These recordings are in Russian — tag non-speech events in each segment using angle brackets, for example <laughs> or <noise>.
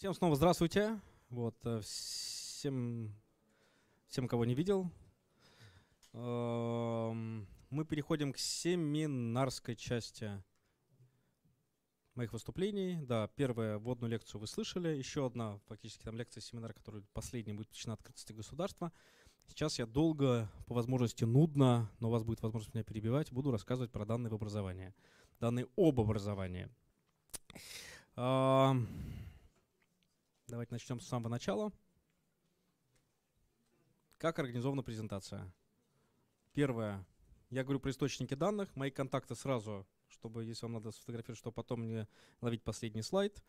Всем снова здравствуйте. Вот, э, всем, всем, кого не видел. Эм, мы переходим к семинарской части моих выступлений. Да, первая вводную лекцию вы слышали. Еще одна, фактически, там лекция, семинар, который последний будет посвящена открытости государства. Сейчас я долго, по возможности нудно, но у вас будет возможность меня перебивать, буду рассказывать про данные в образовании. Данные об образовании. Эм, Давайте начнем с самого начала. Как организована презентация? Первое. Я говорю про источники данных. Мои контакты сразу, чтобы, если вам надо сфотографировать, чтобы потом мне ловить последний слайд,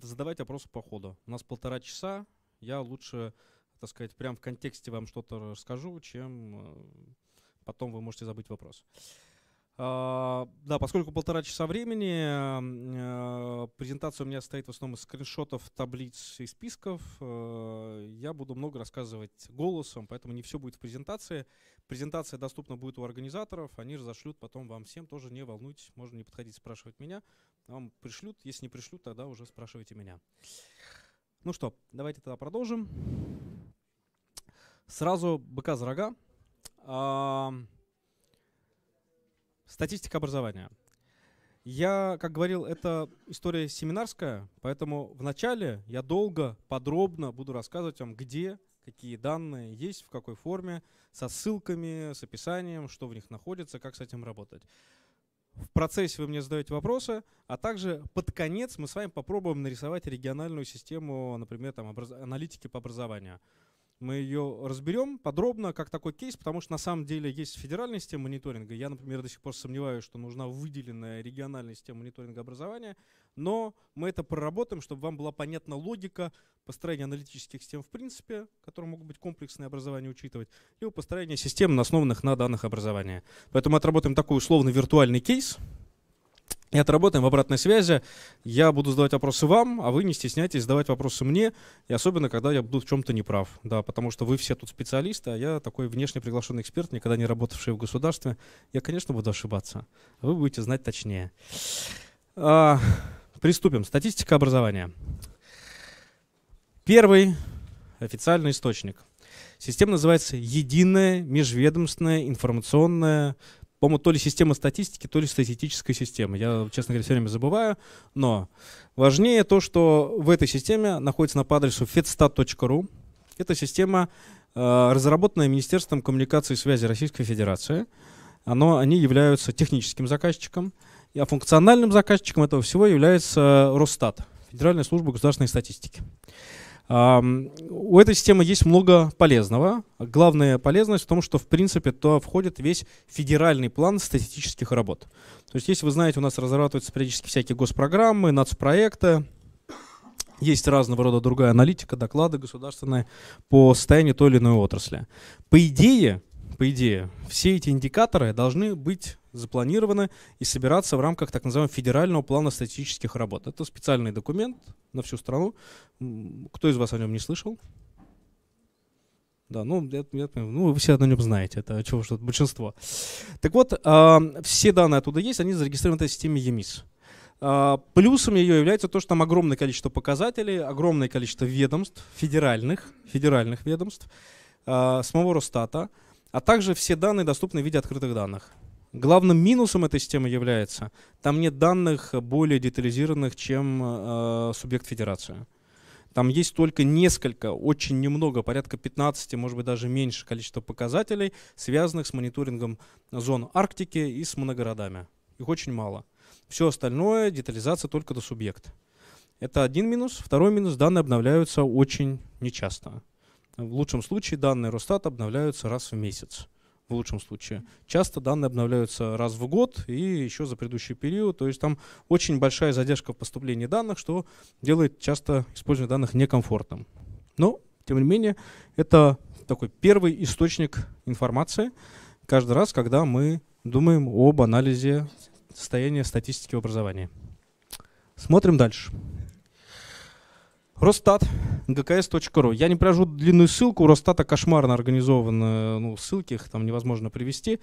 задавать вопросы по ходу. У нас полтора часа. Я лучше, так сказать, прямо в контексте вам что-то расскажу, чем э, потом вы можете забыть вопрос. А, да, поскольку полтора часа времени, э, презентация у меня состоит в основном из скриншотов, таблиц и списков. Э, я буду много рассказывать голосом, поэтому не все будет в презентации. Презентация доступна будет у организаторов, они разошлют потом вам всем, тоже не волнуйтесь, можно не подходить спрашивать меня. Вам пришлют, если не пришлют, тогда уже спрашивайте меня. Ну что, давайте тогда продолжим. Сразу быка за рога. Статистика образования. Я, как говорил, это история семинарская, поэтому вначале я долго, подробно буду рассказывать вам, где какие данные есть, в какой форме, со ссылками, с описанием, что в них находится, как с этим работать. В процессе вы мне задаете вопросы, а также под конец мы с вами попробуем нарисовать региональную систему, например, там, аналитики по образованию. Мы ее разберем подробно, как такой кейс, потому что на самом деле есть федеральная система мониторинга. Я, например, до сих пор сомневаюсь, что нужна выделенная региональная система мониторинга образования, но мы это проработаем, чтобы вам была понятна логика построения аналитических систем в принципе, которые могут быть комплексные образования учитывать, и построение систем, основанных на данных образования. Поэтому мы отработаем такой условно виртуальный кейс, и отработаем в обратной связи. Я буду задавать вопросы вам, а вы не стесняйтесь задавать вопросы мне, и особенно, когда я буду в чем-то неправ. Да, потому что вы все тут специалисты, а я такой внешне приглашенный эксперт, никогда не работавший в государстве. Я, конечно, буду ошибаться. Вы будете знать точнее. А, приступим. Статистика образования. Первый официальный источник. Система называется «Единая межведомственная информационная по-моему, то ли система статистики, то ли статистическая система. Я, честно говоря, все время забываю. Но важнее то, что в этой системе находится на по адресу fetstat.ru. Это система, э, разработанная Министерством коммуникации и связи Российской Федерации. Оно, они являются техническим заказчиком, а функциональным заказчиком этого всего является Росстат, Федеральная служба государственной статистики. У этой системы есть много полезного. Главная полезность в том, что в принципе то входит весь федеральный план статистических работ. То есть, если вы знаете, у нас разрабатываются периодически всякие госпрограммы, нацпроекты, есть разного рода другая аналитика, доклады государственные по состоянию той или иной отрасли. По идее, по идее, все эти индикаторы должны быть запланированы и собираться в рамках так называемого федерального плана статистических работ. Это специальный документ на всю страну. Кто из вас о нем не слышал? Да, ну, я, я, ну, вы все на нем знаете, это чего что большинство. Так вот, э, все данные оттуда есть, они зарегистрированы в этой системе EMIS. А, плюсом ее является то, что там огромное количество показателей, огромное количество ведомств, федеральных, федеральных ведомств, э, самого Росстата, а также все данные доступны в виде открытых данных. Главным минусом этой системы является, там нет данных более детализированных, чем э, субъект федерации. Там есть только несколько, очень немного, порядка 15, может быть даже меньше количества показателей, связанных с мониторингом зон Арктики и с моногородами. Их очень мало. Все остальное детализация только до субъекта. Это один минус. Второй минус – данные обновляются очень нечасто. В лучшем случае данные Росстата обновляются раз в месяц в лучшем случае. Часто данные обновляются раз в год и еще за предыдущий период. То есть там очень большая задержка в поступлении данных, что делает часто использование данных некомфортным. Но, тем не менее, это такой первый источник информации каждый раз, когда мы думаем об анализе состояния статистики в образовании. Смотрим дальше. Росстат, gks.ru. Я не прожу длинную ссылку, у Росстата кошмарно организованы, ну, ссылки их там невозможно привести.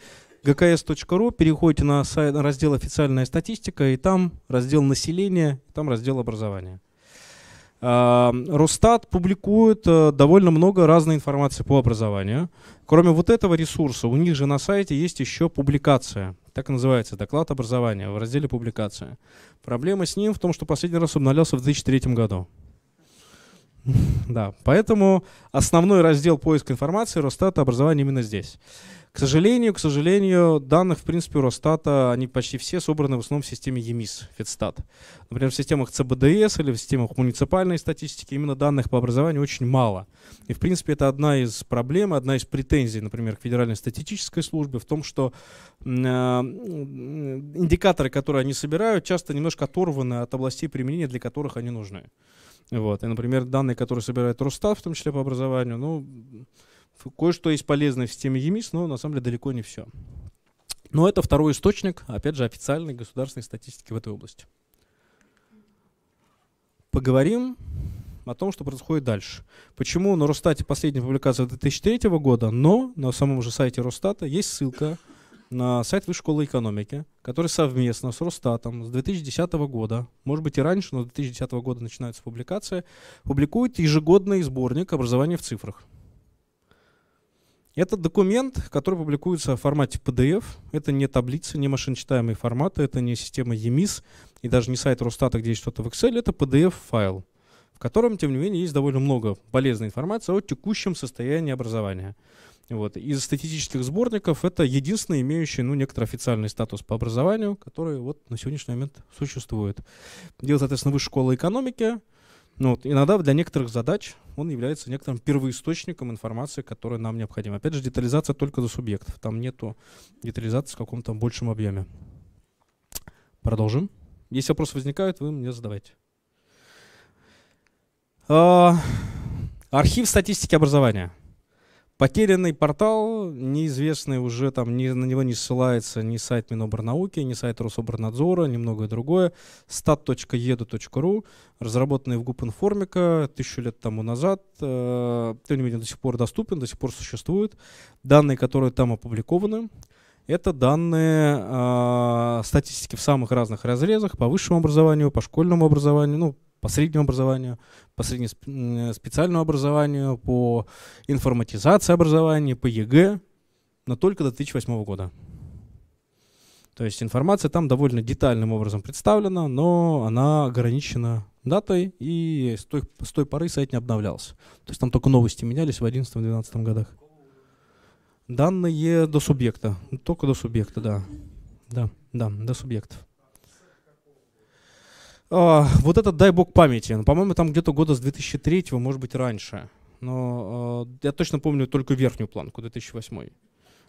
gks.ru, переходите на, сайт, на раздел «Официальная статистика», и там раздел «Население», и там раздел «Образование». А, Росстат публикует э, довольно много разной информации по образованию. Кроме вот этого ресурса, у них же на сайте есть еще публикация. Так и называется, доклад образования в разделе «Публикация». Проблема с ним в том, что последний раз обновлялся в 2003 году. <laughs> Да, поэтому основной раздел поиска информации Росстата образование именно здесь. К сожалению, к сожалению, данных, в принципе, у Росстата, они почти все собраны в основном в системе ЕМИС, Федстат. Например, в системах ЦБДС или в системах муниципальной статистики именно данных по образованию очень мало. И, в принципе, это одна из проблем, одна из претензий, например, к Федеральной статистической службе в том, что э, индикаторы, которые они собирают, часто немножко оторваны от областей применения, для которых они нужны. Вот. И, например, данные, которые собирает Росстат, в том числе по образованию, ну, кое-что есть полезное в системе ЕМИС, но на самом деле далеко не все. Но это второй источник, опять же, официальной государственной статистики в этой области. Поговорим о том, что происходит дальше. Почему на Росстате последняя публикация 2003 года, но на самом же сайте Росстата есть ссылка на сайт Высшей школы экономики, который совместно с Росстатом с 2010 года, может быть и раньше, но с 2010 года начинается публикация, публикует ежегодный сборник образования в цифрах. Это документ, который публикуется в формате PDF. Это не таблицы, не машинчитаемые форматы, это не система EMIS и даже не сайт Росстата, где есть что-то в Excel. Это PDF-файл, в котором, тем не менее, есть довольно много полезной информации о текущем состоянии образования. Вот. Из статистических сборников это единственный имеющий ну, некоторый официальный статус по образованию, который вот на сегодняшний момент существует. Дело, соответственно, высшей школы экономики. Ну, вот, иногда для некоторых задач он является некоторым первоисточником информации, которая нам необходима. Опять же, детализация только за субъектов. Там нету детализации в каком-то большем объеме. Продолжим. Если вопросы возникают, вы мне задавайте. А, архив статистики образования. Потерянный портал, неизвестный уже, там ни, на него не ссылается ни сайт Миноборнауки, ни сайт Рособорнадзора, ни многое другое. stat.edu.ru, разработанный в Гупинформика тысячу лет тому назад, э, тем не менее до сих пор доступен, до сих пор существует. Данные, которые там опубликованы, это данные э, статистики в самых разных разрезах, по высшему образованию, по школьному образованию, ну, по среднему образованию, по среднему э, специальному образованию, по информатизации образования, по ЕГЭ, но только до 2008 года. То есть информация там довольно детальным образом представлена, но она ограничена датой и с той, с той поры сайт не обновлялся. То есть там только новости менялись в 2011-2012 годах. Данные до субъекта. Только до субъекта, да. Да, да, до субъектов. Uh, вот этот дай бог памяти. Ну, по-моему, там где-то года с 2003, может быть, раньше. Но uh, я точно помню только верхнюю планку, 2008.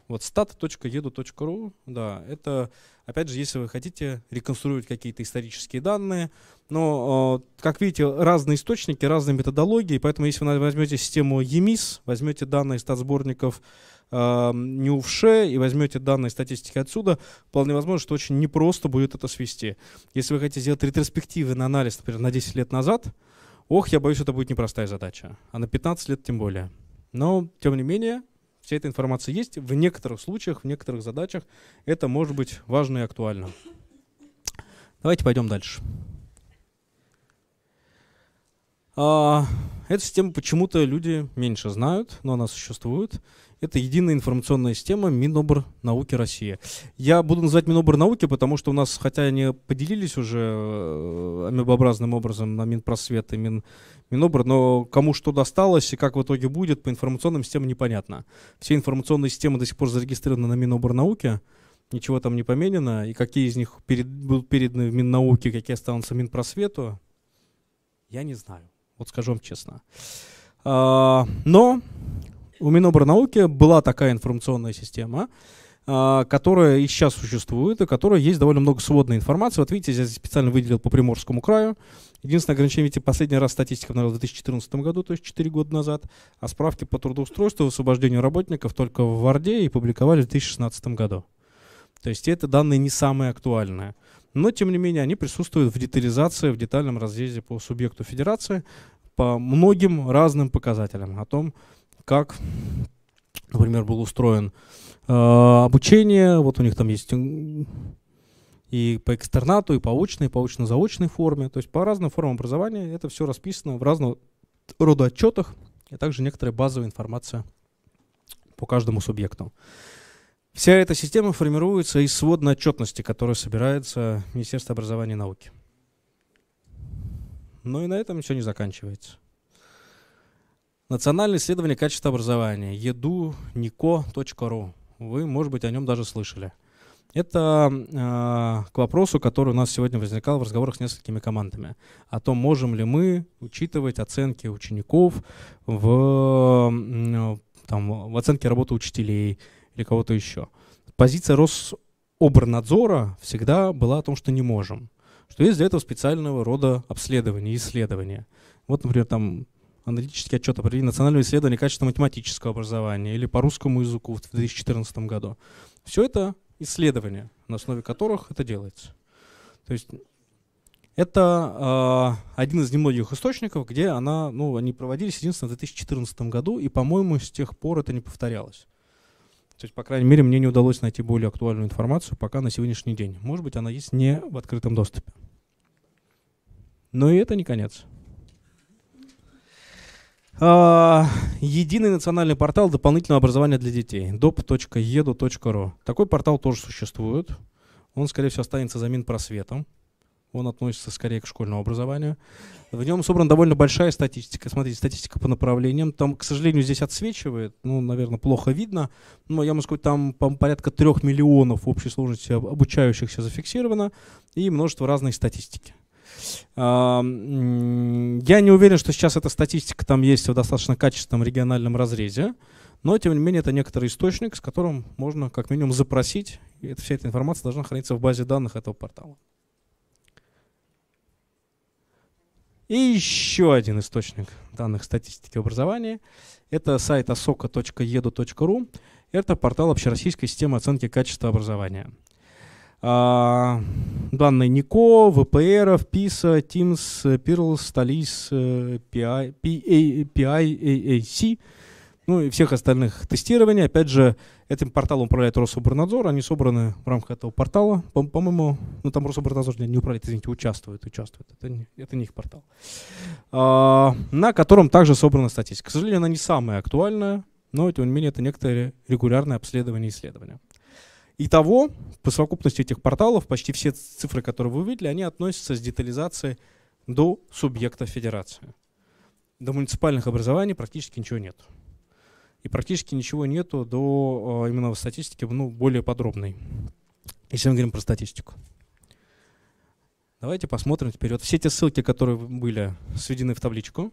Вот stat.edu.ru, да, это, опять же, если вы хотите реконструировать какие-то исторические данные, но, uh, как видите, разные источники, разные методологии, поэтому если вы возьмете систему EMIS, возьмете данные стат сборников э, неувше и возьмете данные статистики отсюда, вполне возможно, что очень непросто будет это свести. Если вы хотите сделать ретроспективный анализ, например, на 10 лет назад, ох, я боюсь, это будет непростая задача, а на 15 лет тем более. Но, тем не менее, вся эта информация есть. В некоторых случаях, в некоторых задачах это может быть важно и актуально. Давайте пойдем дальше. А, эту систему почему-то люди меньше знают, но она существует. Это единая информационная система Минобрнауки России. Я буду называть Минобрнауки, потому что у нас, хотя они поделились уже э, амебообразным образом на Минпросвет и Мин, Минобр, но кому что досталось и как в итоге будет, по информационным системам непонятно. Все информационные системы до сих пор зарегистрированы на Минобр ничего там не поменено, и какие из них перед, будут переданы в Миннауки, какие останутся Минпросвету, я не знаю. Вот скажу вам честно. А, но у Миноборнауки была такая информационная система, а, которая и сейчас существует, и которая есть довольно много сводной информации. Вот видите, я здесь специально выделил по Приморскому краю. Единственное ограничение, видите, последний раз статистика была в 2014 году, то есть 4 года назад, а справки по трудоустройству и освобождению работников только в Варде и публиковали в 2016 году. То есть это данные не самые актуальные. Но, тем не менее, они присутствуют в детализации, в детальном разрезе по субъекту федерации, по многим разным показателям о том, как, например, был устроен э, обучение. Вот у них там есть и по экстернату, и по очной, и по очно-заочной форме. То есть по разным формам образования это все расписано в разного рода отчетах, и а также некоторая базовая информация по каждому субъекту. Вся эта система формируется из сводной отчетности, которая собирается Министерство образования и науки. Но и на этом все не заканчивается. Национальное исследование качества образования edu.nico.ru. Вы, может быть, о нем даже слышали. Это э, к вопросу, который у нас сегодня возникал в разговорах с несколькими командами. О том, можем ли мы учитывать оценки учеников в, там, в оценке работы учителей или кого-то еще. Позиция Рособорнадзора всегда была о том, что не можем. Что есть для этого специального рода обследования, исследования. Вот, например, там аналитический отчет о проведении национального исследования качества математического образования или по русскому языку в 2014 году. Все это исследования, на основе которых это делается. То есть это э, один из немногих источников, где она, ну, они проводились единственно в 2014 году, и, по-моему, с тех пор это не повторялось. То есть, по крайней мере, мне не удалось найти более актуальную информацию пока на сегодняшний день. Может быть, она есть не в открытом доступе. Но и это не конец. А, единый национальный портал дополнительного образования для детей. dop.edu.ru. Такой портал тоже существует. Он, скорее всего, останется за Минпросветом. Он относится скорее к школьному образованию. В нем собрана довольно большая статистика. Смотрите, статистика по направлениям. Там, к сожалению, здесь отсвечивает. Ну, наверное, плохо видно. Но я могу сказать, там порядка трех миллионов общей сложности обучающихся зафиксировано. И множество разной статистики. Я не уверен, что сейчас эта статистика там есть в достаточно качественном региональном разрезе, но, тем не менее, это некоторый источник, с которым можно как минимум запросить, и это, вся эта информация должна храниться в базе данных этого портала. И еще один источник данных статистики образования – это сайт asoka.edu.ru. Это портал общероссийской системы оценки качества образования – а, данные Нико, VPR, PISA, Teams, Perl, Stalis, PI, PIAAC, ну и всех остальных тестирований. Опять же, этим порталом управляет Рособорнадзор, они собраны в рамках этого портала. По-моему, по ну там Рособорнадзор не управляет, извините, участвует, участвует. Это не, это не их портал. А, на котором также собрана статистика. К сожалению, она не самая актуальная, но тем не менее это некоторые регулярные обследования и исследования. Итого, по совокупности этих порталов, почти все цифры, которые вы увидели, они относятся с детализацией до субъекта федерации. До муниципальных образований практически ничего нет. И практически ничего нету до а, именно статистики ну, более подробной, если мы говорим про статистику. Давайте посмотрим теперь. Вот все те ссылки, которые были сведены в табличку,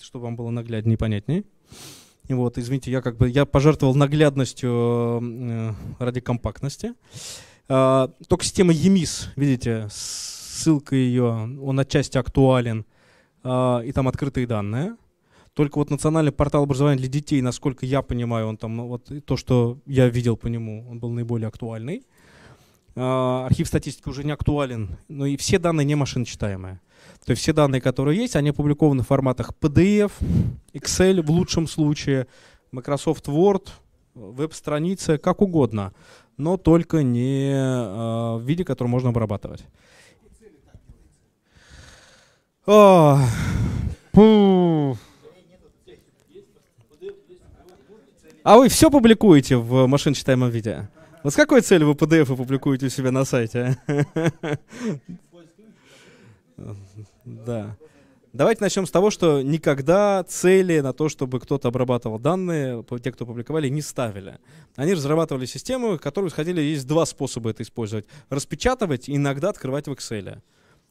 чтобы вам было нагляднее и понятнее. И вот, извините, я как бы я пожертвовал наглядностью э, ради компактности. А, только система EMIS, видите, ссылка ее, он отчасти актуален, а, и там открытые данные. Только вот национальный портал образования для детей, насколько я понимаю, он там, вот то, что я видел по нему, он был наиболее актуальный. А, архив статистики уже не актуален, но и все данные не машиночитаемые. То есть все данные, которые есть, они опубликованы в форматах PDF, Excel в лучшем случае, Microsoft Word, веб-страницы, как угодно, но только не э, в виде, который можно обрабатывать. О, а, пу. А вы все публикуете в машинчитаемом виде? Вот с какой целью вы PDF публикуете у себя на сайте? Да. Давайте начнем с того, что никогда цели на то, чтобы кто-то обрабатывал данные, те, кто публиковали, не ставили. Они разрабатывали системы, которые исходили, есть два способа это использовать. Распечатывать и иногда открывать в Excel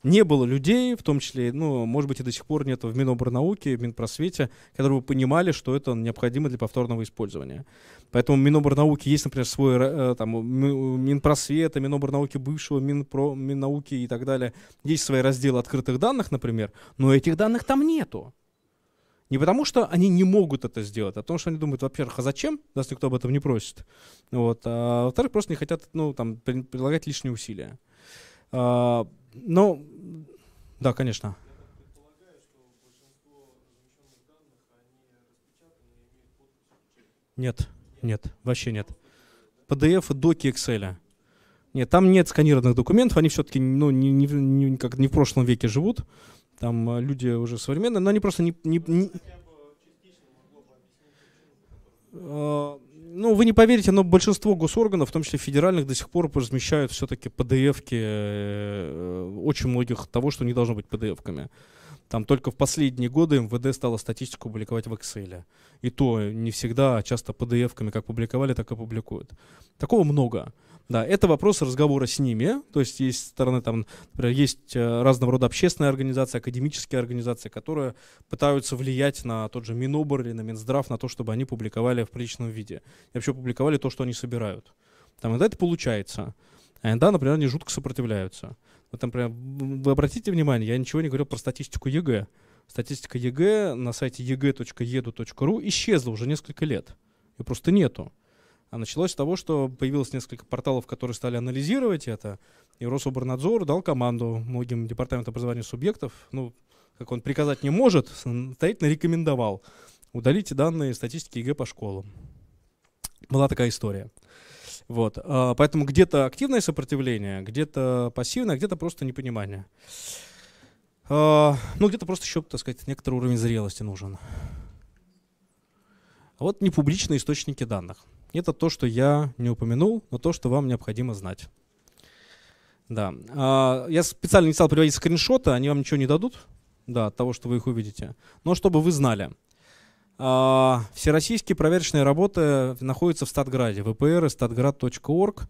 не было людей, в том числе, ну, может быть, и до сих пор нет в Миноборнауке, в Минпросвете, которые бы понимали, что это необходимо для повторного использования. Поэтому в есть, например, свой э, там, Минпросвета, Миноборнауки бывшего, Минпро, Миннауки и так далее. Есть свои разделы открытых данных, например, но этих данных там нету. Не потому, что они не могут это сделать, а потому, что они думают, во-первых, а зачем, нас никто об этом не просит. Вот. А во-вторых, просто не хотят ну, там, предлагать лишние усилия. А, ну, да, конечно. Нет, нет, вообще нет. PDF и доки Excel. Нет, там нет сканированных документов, они все-таки ну, не, не, не, как не в прошлом веке живут. Там э, люди уже современные, но они просто не... не, не ну, вы не поверите, но большинство госорганов, в том числе федеральных, до сих пор размещают все-таки PDF-ки э, э, очень многих того, что не должно быть PDF-ками. Там только в последние годы МВД стало статистику публиковать в Excel. И то не всегда, а часто PDF-ками как публиковали, так и публикуют. Такого много. Да, это вопрос разговора с ними. То есть есть стороны, там, например, есть э, разного рода общественные организации, академические организации, которые пытаются влиять на тот же Минобор или на Минздрав, на то, чтобы они публиковали в приличном виде. И вообще публиковали то, что они собирают. Там иногда это получается. А иногда, например, они жутко сопротивляются. Вот, например, вы обратите внимание, я ничего не говорил про статистику ЕГЭ. Статистика ЕГЭ на сайте eg.edu.ru исчезла уже несколько лет. Ее просто нету. А началось с того, что появилось несколько порталов, которые стали анализировать это, и Рособорнадзор дал команду многим департаментам образования субъектов, ну, как он приказать не может, настоятельно рекомендовал удалите данные статистики ЕГЭ по школам. Была такая история. Вот. А, поэтому где-то активное сопротивление, где-то пассивное, а где-то просто непонимание. А, ну, где-то просто еще, так сказать, некоторый уровень зрелости нужен. А вот непубличные источники данных. Это то, что я не упомянул, но то, что вам необходимо знать. Да. А, я специально не стал приводить скриншоты, они вам ничего не дадут, да, от того, что вы их увидите. Но чтобы вы знали. А, всероссийские проверочные работы находятся в Статграде, Статград.орг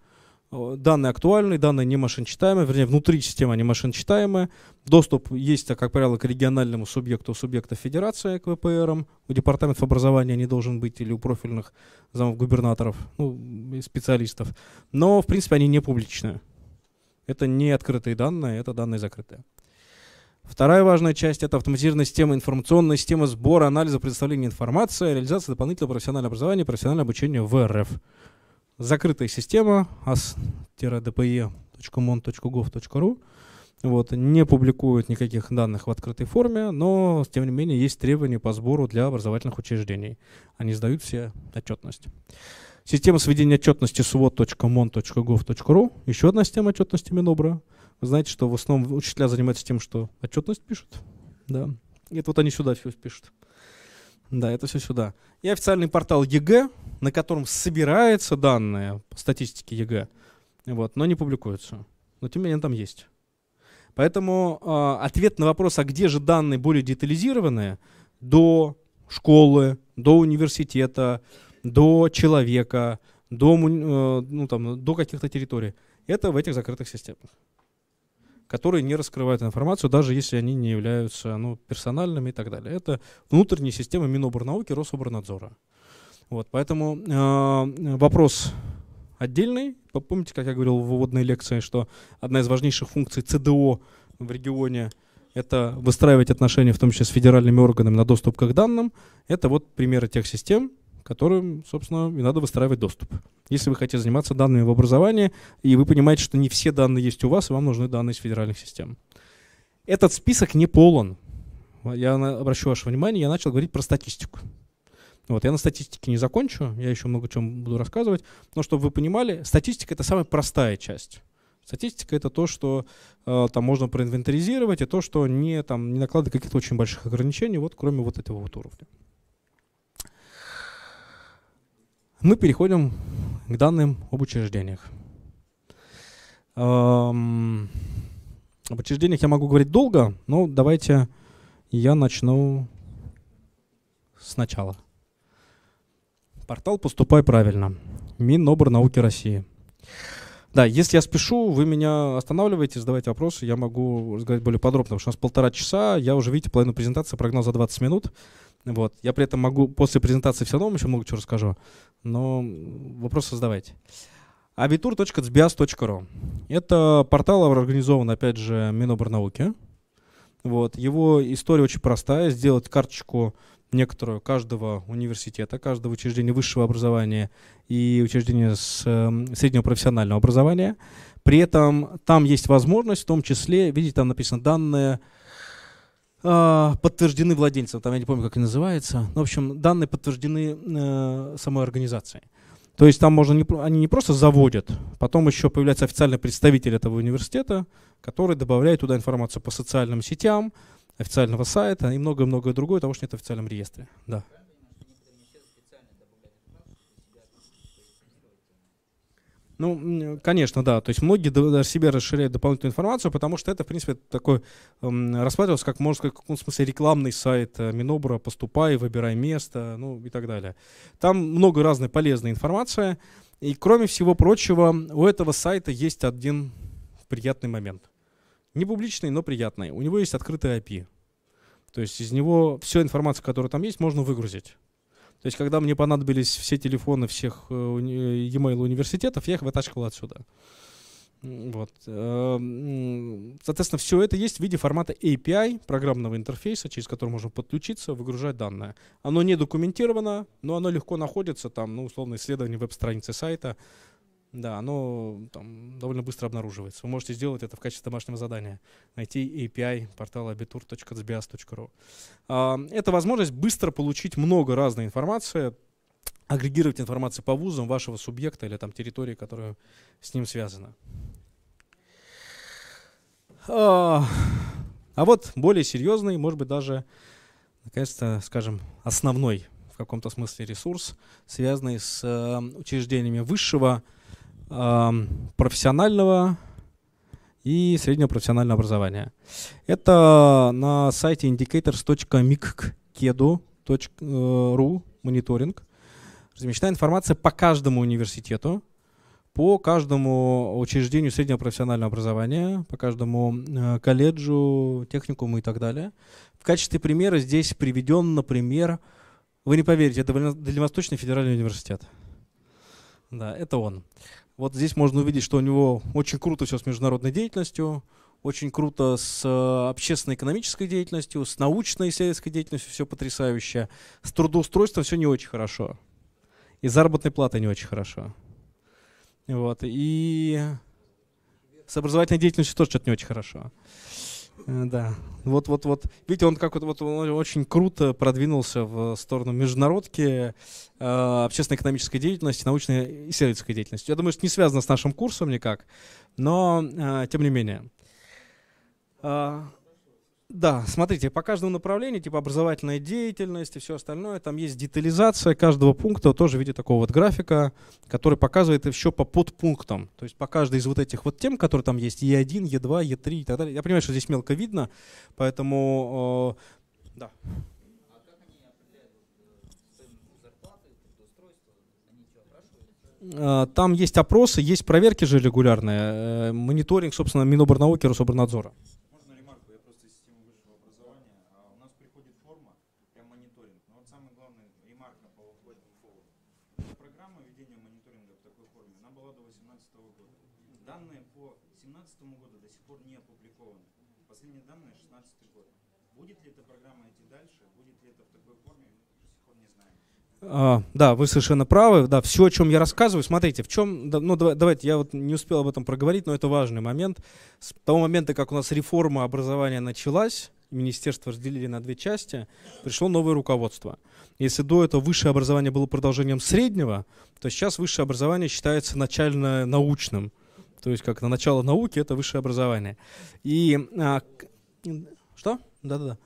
Э, данные актуальные, данные не машинчитаемые, вернее, внутри системы они машинчитаемые. Доступ есть, как правило, к региональному субъекту, субъекта федерации, к ВПРам. У департаментов образования не должен быть или у профильных замов губернаторов, ну, специалистов. Но, в принципе, они не публичные. Это не открытые данные, это данные закрытые. Вторая важная часть – это автоматизированная система, информационная система сбора, анализа, предоставления информации, реализация дополнительного профессионального образования и профессионального обучения в РФ закрытая система as-dpe.mon.gov.ru вот, не публикуют никаких данных в открытой форме, но, тем не менее, есть требования по сбору для образовательных учреждений. Они сдают все отчетность. Система сведения отчетности svod.mon.gov.ru. Еще одна система отчетности Минобра. Вы знаете, что в основном учителя занимаются тем, что отчетность пишут. Да. И это вот они сюда все пишут. Да, это все сюда. И официальный портал ЕГЭ, на котором собираются данные по статистике ЕГЭ, вот, но не публикуются. Но тем не менее там есть. Поэтому э, ответ на вопрос, а где же данные более детализированные, до школы, до университета, до человека, до, э, ну, там, до каких-то территорий, это в этих закрытых системах которые не раскрывают информацию, даже если они не являются ну, персональными и так далее. Это внутренняя система Миноборнауки Рособорнадзора. Вот, поэтому э, вопрос отдельный. Помните, как я говорил в вводной лекции, что одна из важнейших функций ЦДО в регионе это выстраивать отношения, в том числе с федеральными органами, на доступ к их данным. Это вот примеры тех систем, которым, собственно, и надо выстраивать доступ. Если вы хотите заниматься данными в образовании, и вы понимаете, что не все данные есть у вас, и вам нужны данные из федеральных систем. Этот список не полон. Я обращу ваше внимание, я начал говорить про статистику. Вот, я на статистике не закончу, я еще много чем буду рассказывать, но чтобы вы понимали, статистика — это самая простая часть. Статистика — это то, что э, там можно проинвентаризировать, и то, что не, там, не накладывает каких-то очень больших ограничений, вот кроме вот этого вот уровня. мы переходим к данным об учреждениях. Эм, об учреждениях я могу говорить долго, но давайте я начну сначала. Портал «Поступай правильно». Минобрнауки России. Да, если я спешу, вы меня останавливаете, задавайте вопросы, я могу разговаривать более подробно, потому что у нас полтора часа, я уже, видите, половину презентации прогнал за 20 минут. Вот. Я при этом могу после презентации все равно еще много чего расскажу, но вопросы задавайте. abitur.sbias.ru Это портал, организован, опять же, Миноборнауки. Вот. Его история очень простая. Сделать карточку некоторую каждого университета, каждого учреждения высшего образования и учреждения с, эм, среднего профессионального образования. При этом там есть возможность, в том числе, видите, там написано данные а, подтверждены владельцем, там я не помню, как это называется. Ну, в общем, данные подтверждены э, самой организацией. То есть там можно не, они не просто заводят, потом еще появляется официальный представитель этого университета, который добавляет туда информацию по социальным сетям, официального сайта и многое-многое другое, того, что нет в официальном реестре. Да. Ну, конечно, да. То есть многие даже себе расширяют дополнительную информацию, потому что это, в принципе, такой эм, рассматривался, как можно сказать, в каком смысле рекламный сайт э, Минобра, поступай, выбирай место, ну и так далее. Там много разной полезной информации. И, кроме всего прочего, у этого сайта есть один приятный момент – не публичный, но приятный. У него есть открытый API. То есть из него всю информацию, которая там есть, можно выгрузить. То есть, когда мне понадобились все телефоны всех э, e-mail университетов, я их вытаскивал отсюда. Вот. Эм, соответственно, все это есть в виде формата API, программного интерфейса, через который можно подключиться, выгружать данные. Оно не документировано, но оно легко находится, там, ну, условно, исследование веб-страницы сайта, да, оно там довольно быстро обнаруживается. Вы можете сделать это в качестве домашнего задания. Найти API портала abitur.sbias.ru. А, это возможность быстро получить много разной информации, агрегировать информацию по вузам вашего субъекта или там территории, которая с ним связана. а, а вот более серьезный, может быть, даже, наконец-то, скажем, основной в каком-то смысле ресурс, связанный с э, учреждениями высшего образования профессионального и среднего профессионального образования. Это на сайте indicators.mickedu.ru э, мониторинг. Размещена информация по каждому университету, по каждому учреждению среднего профессионального образования, по каждому э, колледжу, техникуму и так далее. В качестве примера здесь приведен, например, вы не поверите, это Дальневосточный федеральный университет. Да, это он. Вот здесь можно увидеть, что у него очень круто все с международной деятельностью, очень круто с э, общественно-экономической деятельностью, с научной и сельской деятельностью все потрясающе. С трудоустройством все не очень хорошо. И заработной платой не очень хорошо. Вот. И с образовательной деятельностью тоже что-то не очень хорошо. Э, да, вот-вот-вот. Видите, он как вот, вот он очень круто продвинулся в сторону международки, э, общественно-экономической деятельности, научно-исследовательской э, деятельности. Я думаю, что не связано с нашим курсом никак, но э, тем не менее. Э, да, смотрите, по каждому направлению, типа образовательная деятельность и все остальное, там есть детализация каждого пункта, тоже в виде такого вот графика, который показывает еще по подпунктам. То есть по каждой из вот этих вот тем, которые там есть, Е1, Е2, Е3 и так далее. Я понимаю, что здесь мелко видно, поэтому... Э, да. А там есть опросы, есть проверки же регулярные, э, мониторинг, собственно, Миноборнауки, Рособорнадзора. А, да, вы совершенно правы. Да, все, о чем я рассказываю, смотрите, в чем, ну давай, давайте, я вот не успел об этом проговорить, но это важный момент. С того момента, как у нас реформа образования началась, министерство разделили на две части, пришло новое руководство. Если до этого высшее образование было продолжением среднего, то сейчас высшее образование считается начально научным. То есть как на начало науки это высшее образование. И а, что? Да-да-да.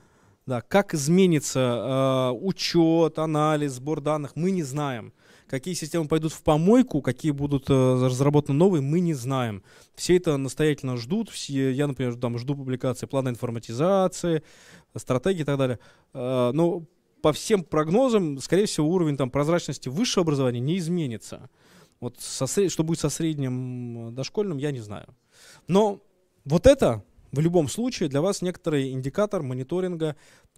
Да, как изменится э, учет, анализ, сбор данных, мы не знаем. Какие системы пойдут в помойку, какие будут э, разработаны новые, мы не знаем. Все это настоятельно ждут. Все, я, например, там, жду публикации плана информатизации, стратегии и так далее. Э, но по всем прогнозам, скорее всего, уровень там, прозрачности высшего образования не изменится. Вот со, что будет со средним э, дошкольным, я не знаю. Но вот это в любом случае для вас некоторый индикатор мониторинга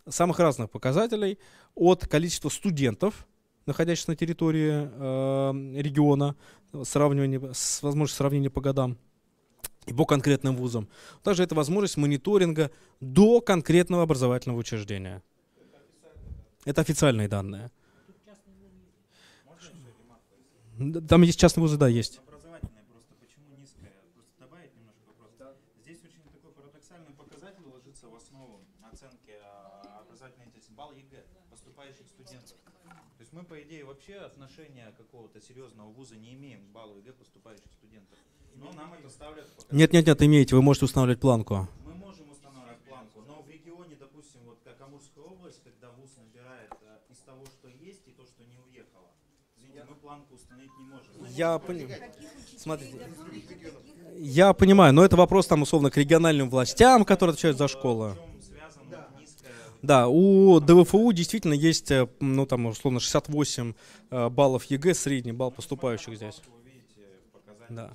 самых разных показателей от количества студентов, находящихся на территории э, региона, сравнивание, с, возможностью сравнения по годам и по конкретным вузам. Также это возможность мониторинга до конкретного образовательного учреждения. Это официальные данные. Там есть частные вузы, да, есть. вообще отношения какого-то серьезного вуза не имеем к баллу ЕГЭ поступающих студентов. Но нам это ставят... Пока... Нет, нет, нет, имеете, вы можете устанавливать планку. Мы можем устанавливать планку, но в регионе, допустим, вот как Амурская область, когда вуз набирает э, из того, что есть, и то, что не уехало, извините, мы планку установить не можем. Мы Я понимаю. Смотрите, я понимаю, но это вопрос там условно к региональным властям, которые отвечают за школу. Да, у ДВФУ действительно есть, э, ну там, условно, 68 э, баллов ЕГЭ, средний балл поступающих здесь. Да.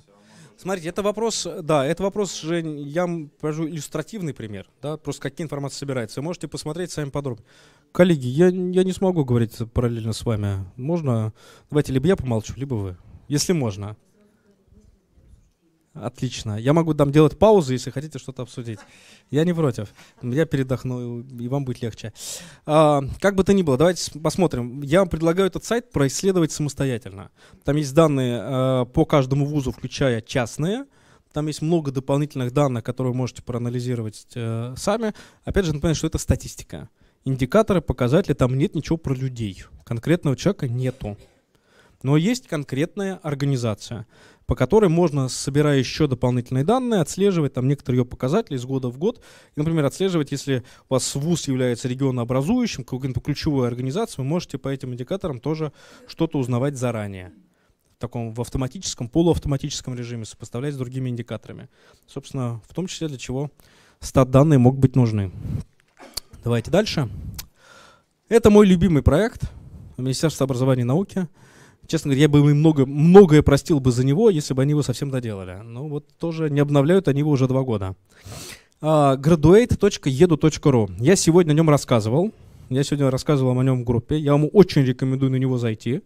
Смотрите, это вопрос, да, это вопрос, Жень, я покажу иллюстративный пример, да, просто какие информация собирается. Вы можете посмотреть сами подробно. Коллеги, я, я не смогу говорить параллельно с вами. Можно? Давайте либо я помолчу, либо вы. Если можно. Отлично. Я могу там делать паузы, если хотите что-то обсудить. Я не против. Я передохну, и вам будет легче. А, как бы то ни было, давайте посмотрим. Я вам предлагаю этот сайт происследовать самостоятельно. Там есть данные а, по каждому вузу, включая частные. Там есть много дополнительных данных, которые вы можете проанализировать а, сами. Опять же, напоминаю, что это статистика. Индикаторы, показатели, там нет ничего про людей. Конкретного человека нету но есть конкретная организация по которой можно, собирая еще дополнительные данные, отслеживать там некоторые ее показатели из года в год. И, например, отслеживать, если у вас ВУЗ является регионообразующим, какой-то ключевой организацией, вы можете по этим индикаторам тоже что-то узнавать заранее. В таком в автоматическом, полуавтоматическом режиме, сопоставлять с другими индикаторами. Собственно, в том числе для чего стат-данные могут быть нужны. Давайте дальше. Это мой любимый проект Министерства образования и науки – честно говоря, я бы ему много, многое простил бы за него, если бы они его совсем доделали. Но ну вот тоже не обновляют они его уже два года. Uh, а, graduate.edu.ru Я сегодня о нем рассказывал. Я сегодня рассказывал о нем в группе. Я вам очень рекомендую на него зайти.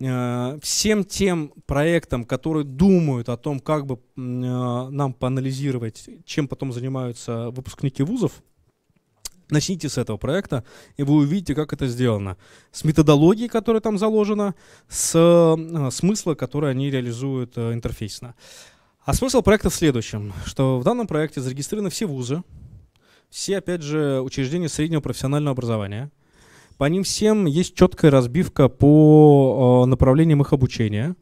Uh, всем тем проектам, которые думают о том, как бы uh, нам поанализировать, чем потом занимаются выпускники вузов, Начните с этого проекта, и вы увидите, как это сделано. С методологией, которая там заложена, с э, смысла, который они реализуют э, интерфейсно. А смысл проекта в следующем, что в данном проекте зарегистрированы все вузы, все, опять же, учреждения среднего профессионального образования. По ним всем есть четкая разбивка по э, направлениям их обучения.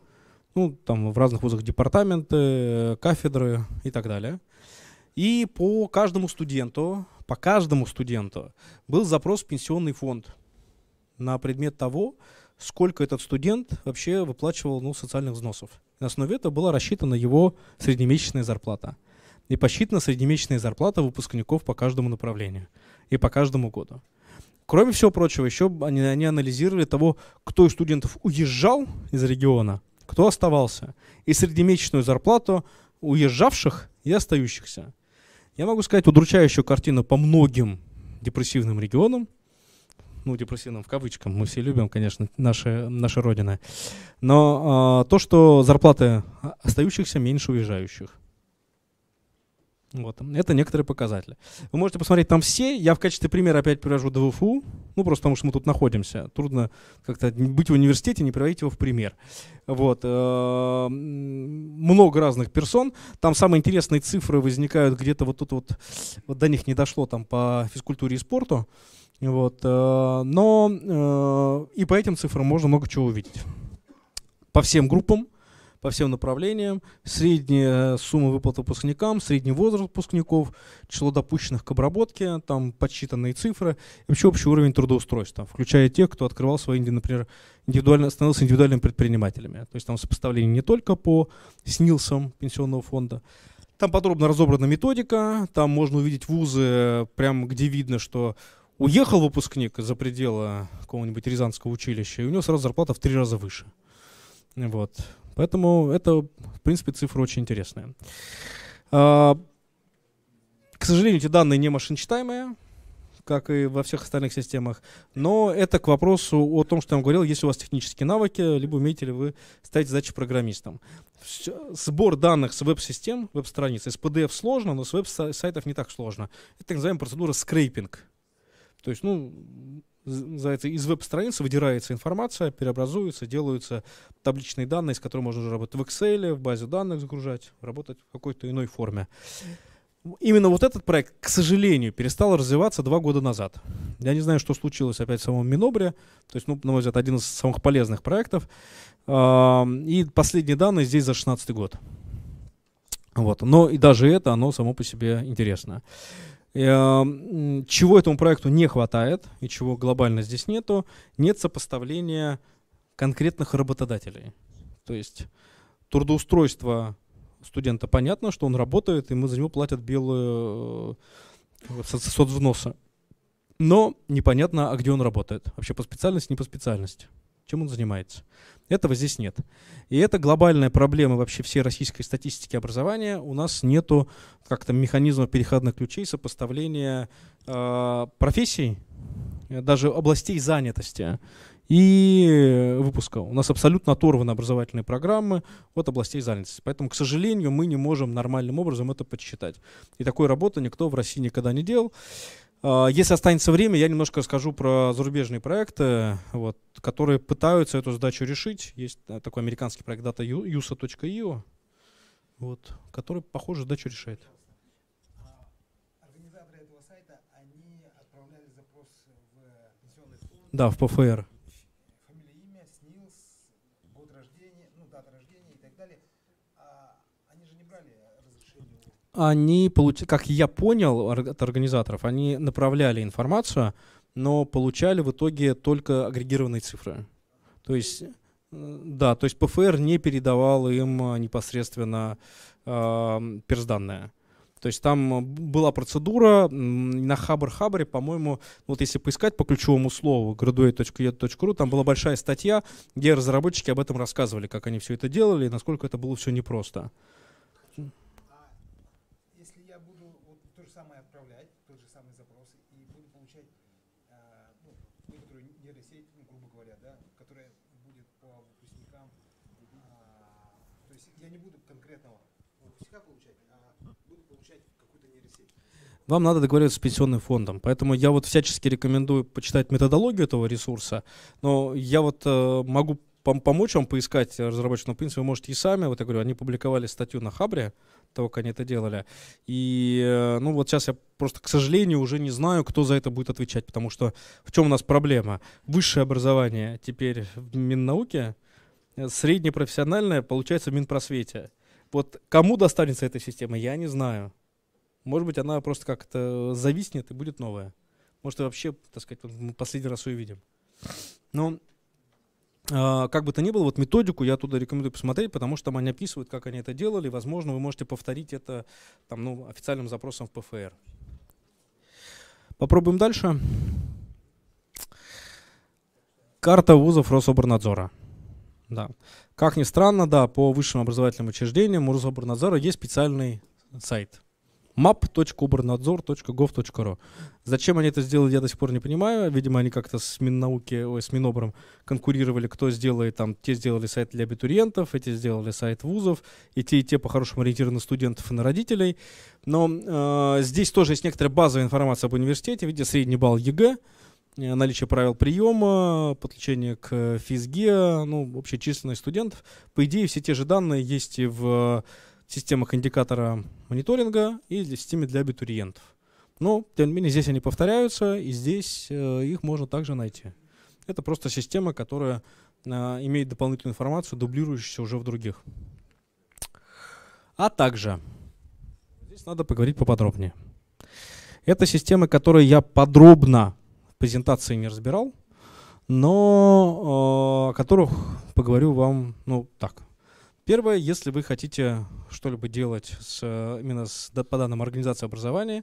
Ну, там в разных вузах департаменты, кафедры и так далее. И по каждому студенту по каждому студенту был запрос в пенсионный фонд на предмет того, сколько этот студент вообще выплачивал ну, социальных взносов. На основе этого была рассчитана его среднемесячная зарплата. И посчитана среднемесячная зарплата выпускников по каждому направлению и по каждому году. Кроме всего прочего, еще они, они анализировали того, кто из студентов уезжал из региона, кто оставался, и среднемесячную зарплату уезжавших и остающихся. Я могу сказать удручающую картину по многим депрессивным регионам, ну, депрессивным в кавычках, мы все любим, конечно, наши, наши родины, но э, то, что зарплаты остающихся меньше уезжающих – вот. Это некоторые показатели. Вы можете посмотреть там все. Я в качестве примера опять привожу ДВФУ. Ну, просто потому что мы тут находимся. Трудно как-то быть в университете, не приводить его в пример. Вот. Э, много разных персон. Там самые интересные цифры возникают где-то вот тут вот. Вот до них не дошло там по физкультуре и спорту. Вот. Э, но э, и по этим цифрам можно много чего увидеть. По всем группам по всем направлениям, средняя э, сумма выплат выпускникам, средний возраст выпускников, число допущенных к обработке, там подсчитанные цифры, и вообще общий уровень трудоустройства, включая тех, кто открывал свои, например, индивидуально, становился индивидуальными предпринимателями. То есть там сопоставление не только по СНИЛСам пенсионного фонда, там подробно разобрана методика, там можно увидеть вузы, прям где видно, что уехал выпускник за пределы какого-нибудь Рязанского училища, и у него сразу зарплата в три раза выше. Вот. Поэтому это, в принципе, цифра очень интересная. к сожалению, эти данные не машинчитаемые, как и во всех остальных системах. Но это к вопросу о том, что я вам говорил, если у вас технические навыки, либо умеете ли вы ставить задачи программистам. Сбор данных с веб-систем, веб-страниц, из PDF сложно, но с веб-сайтов не так сложно. Это так называемая процедура скрейпинг. То есть, ну, называется, из веб-страницы выдирается информация, преобразуется, делаются табличные данные, с которыми можно уже работать в Excel, в базе данных загружать, работать в какой-то иной форме. Именно вот этот проект, к сожалению, перестал развиваться два года назад. Я не знаю, что случилось опять в самом Минобре. То есть, ну, на мой взгляд, один из самых полезных проектов. И последние данные здесь за 2016 год. Вот. Но и даже это, оно само по себе интересно. Э, чего этому проекту не хватает и чего глобально здесь нету, нет сопоставления конкретных работодателей. То есть трудоустройство студента понятно, что он работает, и мы за него платят белые э, вот, соцвносы. Но непонятно, а где он работает. Вообще по специальности, не по специальности чем он занимается. Этого здесь нет. И это глобальная проблема вообще всей российской статистики образования. У нас нету как-то механизма переходных ключей сопоставления э, профессий, э, даже областей занятости и выпуска. У нас абсолютно оторваны образовательные программы от областей занятости. Поэтому, к сожалению, мы не можем нормальным образом это подсчитать. И такой работы никто в России никогда не делал. А, если останется время, я немножко расскажу про зарубежные проекты, вот, которые пытаются эту задачу решить. Есть э, такой американский проект data.usa.io, вот, который, похоже, задачу решает. А, сайта, да, в ПФР. они, получ... как я понял от организаторов, они направляли информацию, но получали в итоге только агрегированные цифры. То есть, э, да, то есть ПФР не передавал им э, непосредственно э, персданные. То есть там была процедура на Хабр-Хабре, по-моему, вот если поискать по ключевому слову graduate.ed.ru, там была большая статья, где разработчики об этом рассказывали, как они все это делали и насколько это было все непросто. вам надо договориться с пенсионным фондом. Поэтому я вот всячески рекомендую почитать методологию этого ресурса, но я вот э, могу пом- помочь вам поискать разработчиков, но, в принципе, вы можете и сами, вот я говорю, они публиковали статью на Хабре, того, как они это делали. И, э, ну, вот сейчас я просто, к сожалению, уже не знаю, кто за это будет отвечать, потому что в чем у нас проблема? Высшее образование теперь в Миннауке, э, среднепрофессиональное, получается, в Минпросвете. Вот кому достанется эта система, я не знаю. Может быть, она просто как-то зависнет и будет новая. Может, и вообще, так сказать, мы последний раз увидим. Но а, как бы то ни было, вот методику я туда рекомендую посмотреть, потому что там они описывают, как они это делали. Возможно, вы можете повторить это там, ну, официальным запросом в ПФР. Попробуем дальше. Карта вузов Рособорнадзора. Да. Как ни странно, да, по высшим образовательным учреждениям у Рособорнадзора есть специальный сайт – map.уборнадзор.gov.ru. Зачем они это сделали, я до сих пор не понимаю. Видимо, они как-то с Миннауки, ой, с Минобром конкурировали, кто сделает там. Те сделали сайт для абитуриентов, эти сделали сайт вузов, и те, и те по-хорошему ориентированы на студентов и на родителей. Но э, здесь тоже есть некоторая базовая информация об университете в виде средний балл ЕГЭ, э, наличие правил приема, подключение к физге, ну, общая численность студентов. По идее, все те же данные есть и в системах индикатора мониторинга и системе для абитуриентов. Но, тем не менее, здесь они повторяются, и здесь э, их можно также найти. Это просто система, которая э, имеет дополнительную информацию, дублирующуюся уже в других. А также, здесь надо поговорить поподробнее. Это системы, которые я подробно в презентации не разбирал, но э, о которых поговорю вам, ну, так. Первое, если вы хотите что-либо делать с, э, именно с, по данным организации образования,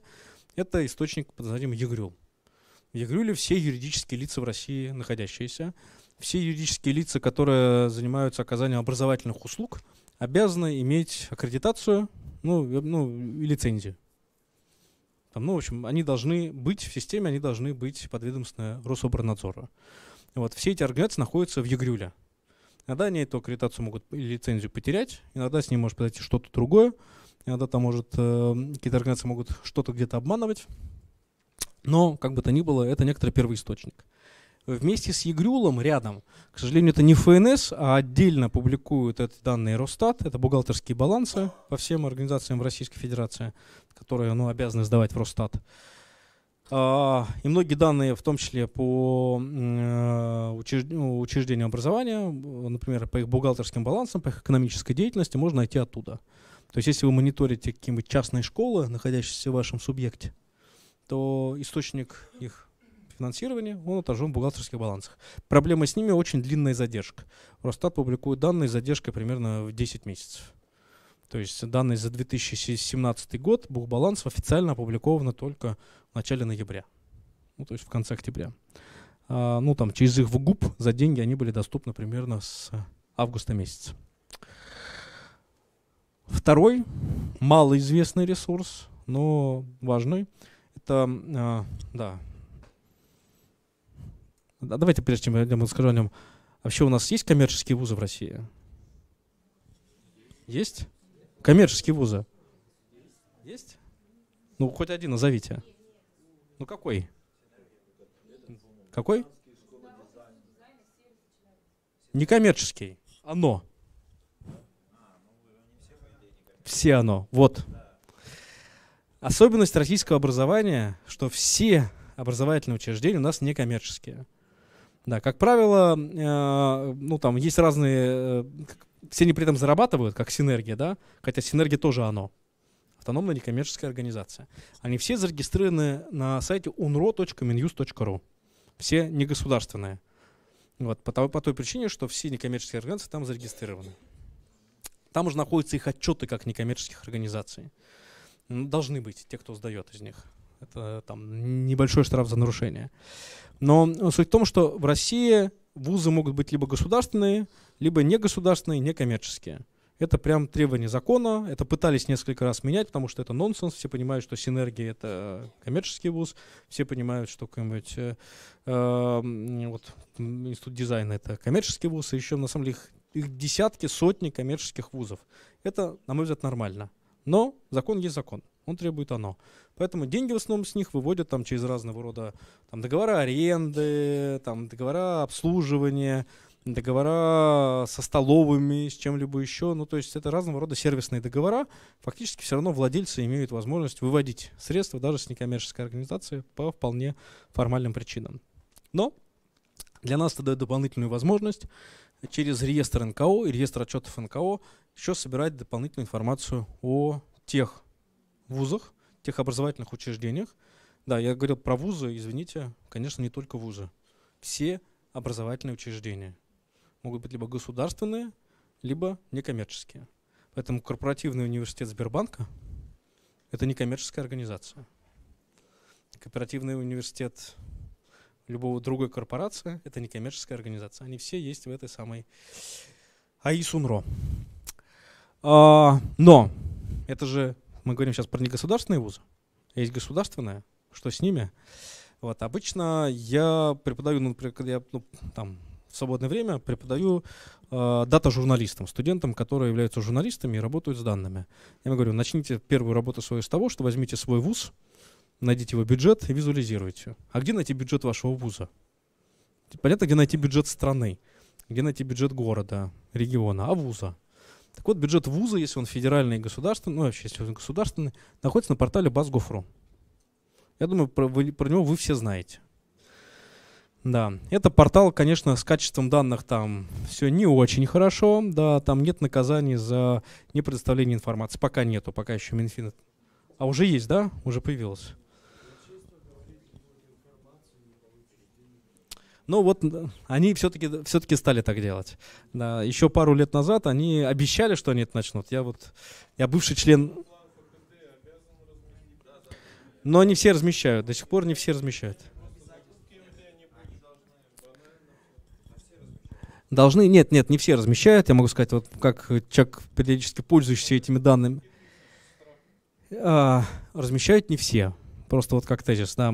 это источник под названием ЕГРЮЛ. В ЕГРЮЛе все юридические лица в России находящиеся, все юридические лица, которые занимаются оказанием образовательных услуг, обязаны иметь аккредитацию, ну, э, ну и лицензию. Там, ну, в общем, они должны быть в системе, они должны быть подведомственны Рособорнадзору. Вот, все эти организации находятся в Егрюле. Иногда они эту аккредитацию могут или лицензию потерять, иногда с ней может подойти что-то другое, иногда там может э, какие-то организации могут что-то где-то обманывать. Но, как бы то ни было, это некоторый первоисточник. Вместе с Егрюлом рядом, к сожалению, это не ФНС, а отдельно публикуют эти данные Росстат. Это бухгалтерские балансы по всем организациям в Российской Федерации, которые ну, обязаны сдавать в Росстат. А, и многие данные, в том числе по э, ну, учреждениям образования, например, по их бухгалтерским балансам, по их экономической деятельности, можно найти оттуда. То есть если вы мониторите какие-нибудь частные школы, находящиеся в вашем субъекте, то источник их финансирования, он отражен в бухгалтерских балансах. Проблема с ними очень длинная задержка. Росстат публикует данные с задержкой примерно в 10 месяцев. То есть данные за 2017 год, бухбалансов официально опубликовано только в начале ноября. Ну, то есть в конце октября. А, ну, там, через их в ВГУП за деньги они были доступны примерно с августа месяца. Второй малоизвестный ресурс, но важный, это, а, да, давайте прежде чем я скажу о нем, вообще у нас есть коммерческие вузы в России? Есть? Коммерческие вузы. Есть? Ну, хоть один назовите. Ну, какой? Какой? Некоммерческий. Оно. Все оно. Вот. Особенность российского образования, что все образовательные учреждения у нас некоммерческие. Да, как правило, э, ну там есть разные, э, все они при этом зарабатывают, как синергия, да, хотя синергия тоже оно. Автономная некоммерческая организация. Они все зарегистрированы на сайте unro.minus.ru. Все негосударственные. Вот, по, по той причине, что все некоммерческие организации там зарегистрированы. Там уже находятся их отчеты как некоммерческих организаций. Ну, должны быть те, кто сдает из них. Это там небольшой штраф за нарушение. Но э, суть в том, что в России вузы могут быть либо государственные, либо негосударственные, некоммерческие. Это прям требование закона, это пытались несколько раз менять, потому что это нонсенс, все понимают, что синергия это коммерческий вуз, все понимают, что какой-нибудь э, эм, вот, институт дизайна это коммерческий вуз, и еще на самом деле их, их десятки, сотни коммерческих вузов. Это, на мой взгляд, нормально. Но закон есть закон он требует оно. Поэтому деньги в основном с них выводят там через разного рода там, договора аренды, там, договора обслуживания, договора со столовыми, с чем-либо еще. Ну, то есть это разного рода сервисные договора. Фактически все равно владельцы имеют возможность выводить средства даже с некоммерческой организации по вполне формальным причинам. Но для нас это дает дополнительную возможность через реестр НКО и реестр отчетов НКО еще собирать дополнительную информацию о тех вузах, тех образовательных учреждениях. Да, я говорил про вузы, извините, конечно, не только вузы. Все образовательные учреждения могут быть либо государственные, либо некоммерческие. Поэтому корпоративный университет Сбербанка – это некоммерческая организация. Кооперативный университет любого другой корпорации – это некоммерческая организация. Они все есть в этой самой АИСУНРО. А, но это же мы говорим сейчас про негосударственные вузы, а есть государственные, что с ними. Вот, обычно я преподаю, ну, например, я ну, там, в свободное время преподаю э, дата-журналистам, студентам, которые являются журналистами и работают с данными. Я им говорю, начните первую работу свою с того, что возьмите свой вуз, найдите его бюджет и визуализируйте. А где найти бюджет вашего вуза? Понятно, где найти бюджет страны, где найти бюджет города, региона, а вуза? Так вот, бюджет вуза, если он федеральный и государственный, ну вообще, если он государственный, находится на портале Басгофру. Я думаю, про, вы, про него вы все знаете. Да, это портал, конечно, с качеством данных там все не очень хорошо, да, там нет наказаний за непредоставление информации, пока нету, пока еще Минфин. А уже есть, да? Уже появилось. Но ну, вот они все-таки все стали так делать. Да, еще пару лет назад они обещали, что они это начнут. Я вот, я бывший член... Но не все размещают, до сих пор не все размещают. Должны, нет, нет, не все размещают, я могу сказать, вот как человек, периодически пользующийся этими данными. А, размещают не все, просто вот как тезис, да.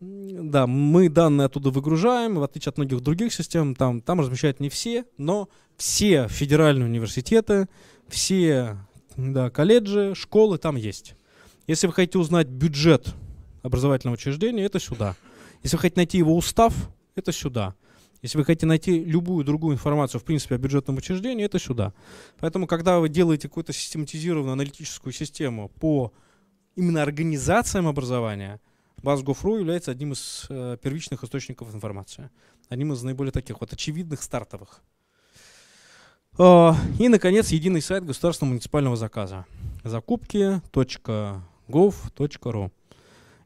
Да, мы данные оттуда выгружаем, в отличие от многих других систем, там, там размещают не все, но все федеральные университеты, все да, колледжи, школы там есть. Если вы хотите узнать бюджет образовательного учреждения, это сюда. Если вы хотите найти его устав, это сюда. Если вы хотите найти любую другую информацию, в принципе, о бюджетном учреждении, это сюда. Поэтому, когда вы делаете какую-то систематизированную аналитическую систему по именно организациям образования – Баз Гофру является одним из э, первичных источников информации, одним из наиболее таких вот очевидных стартовых. Э, и, наконец, единый сайт государственного муниципального заказа. Закупки.gov.ru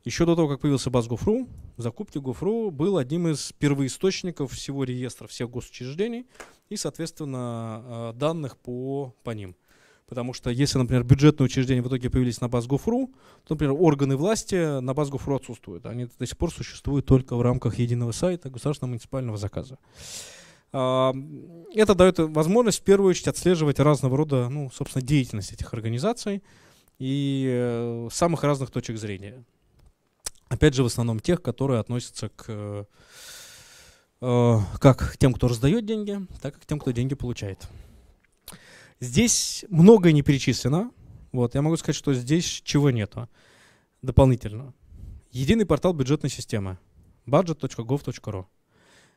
Еще до того, как появился Баз Гофру, закупки Гофру был одним из первоисточников всего реестра всех госучреждений и, соответственно, э, данных по, по ним – Потому что если, например, бюджетные учреждения в итоге появились на Базгофру, то, например, органы власти на Базгофру отсутствуют. Они до сих пор существуют только в рамках единого сайта государственного муниципального заказа. А, это дает возможность в первую очередь отслеживать разного рода, ну, собственно, деятельность этих организаций и э, самых разных точек зрения. Опять же, в основном тех, которые относятся к э, э, как к тем, кто раздает деньги, так и к тем, кто деньги получает. Здесь многое не перечислено. Вот, я могу сказать, что здесь чего нету дополнительно. Единый портал бюджетной системы budget.gov.ru.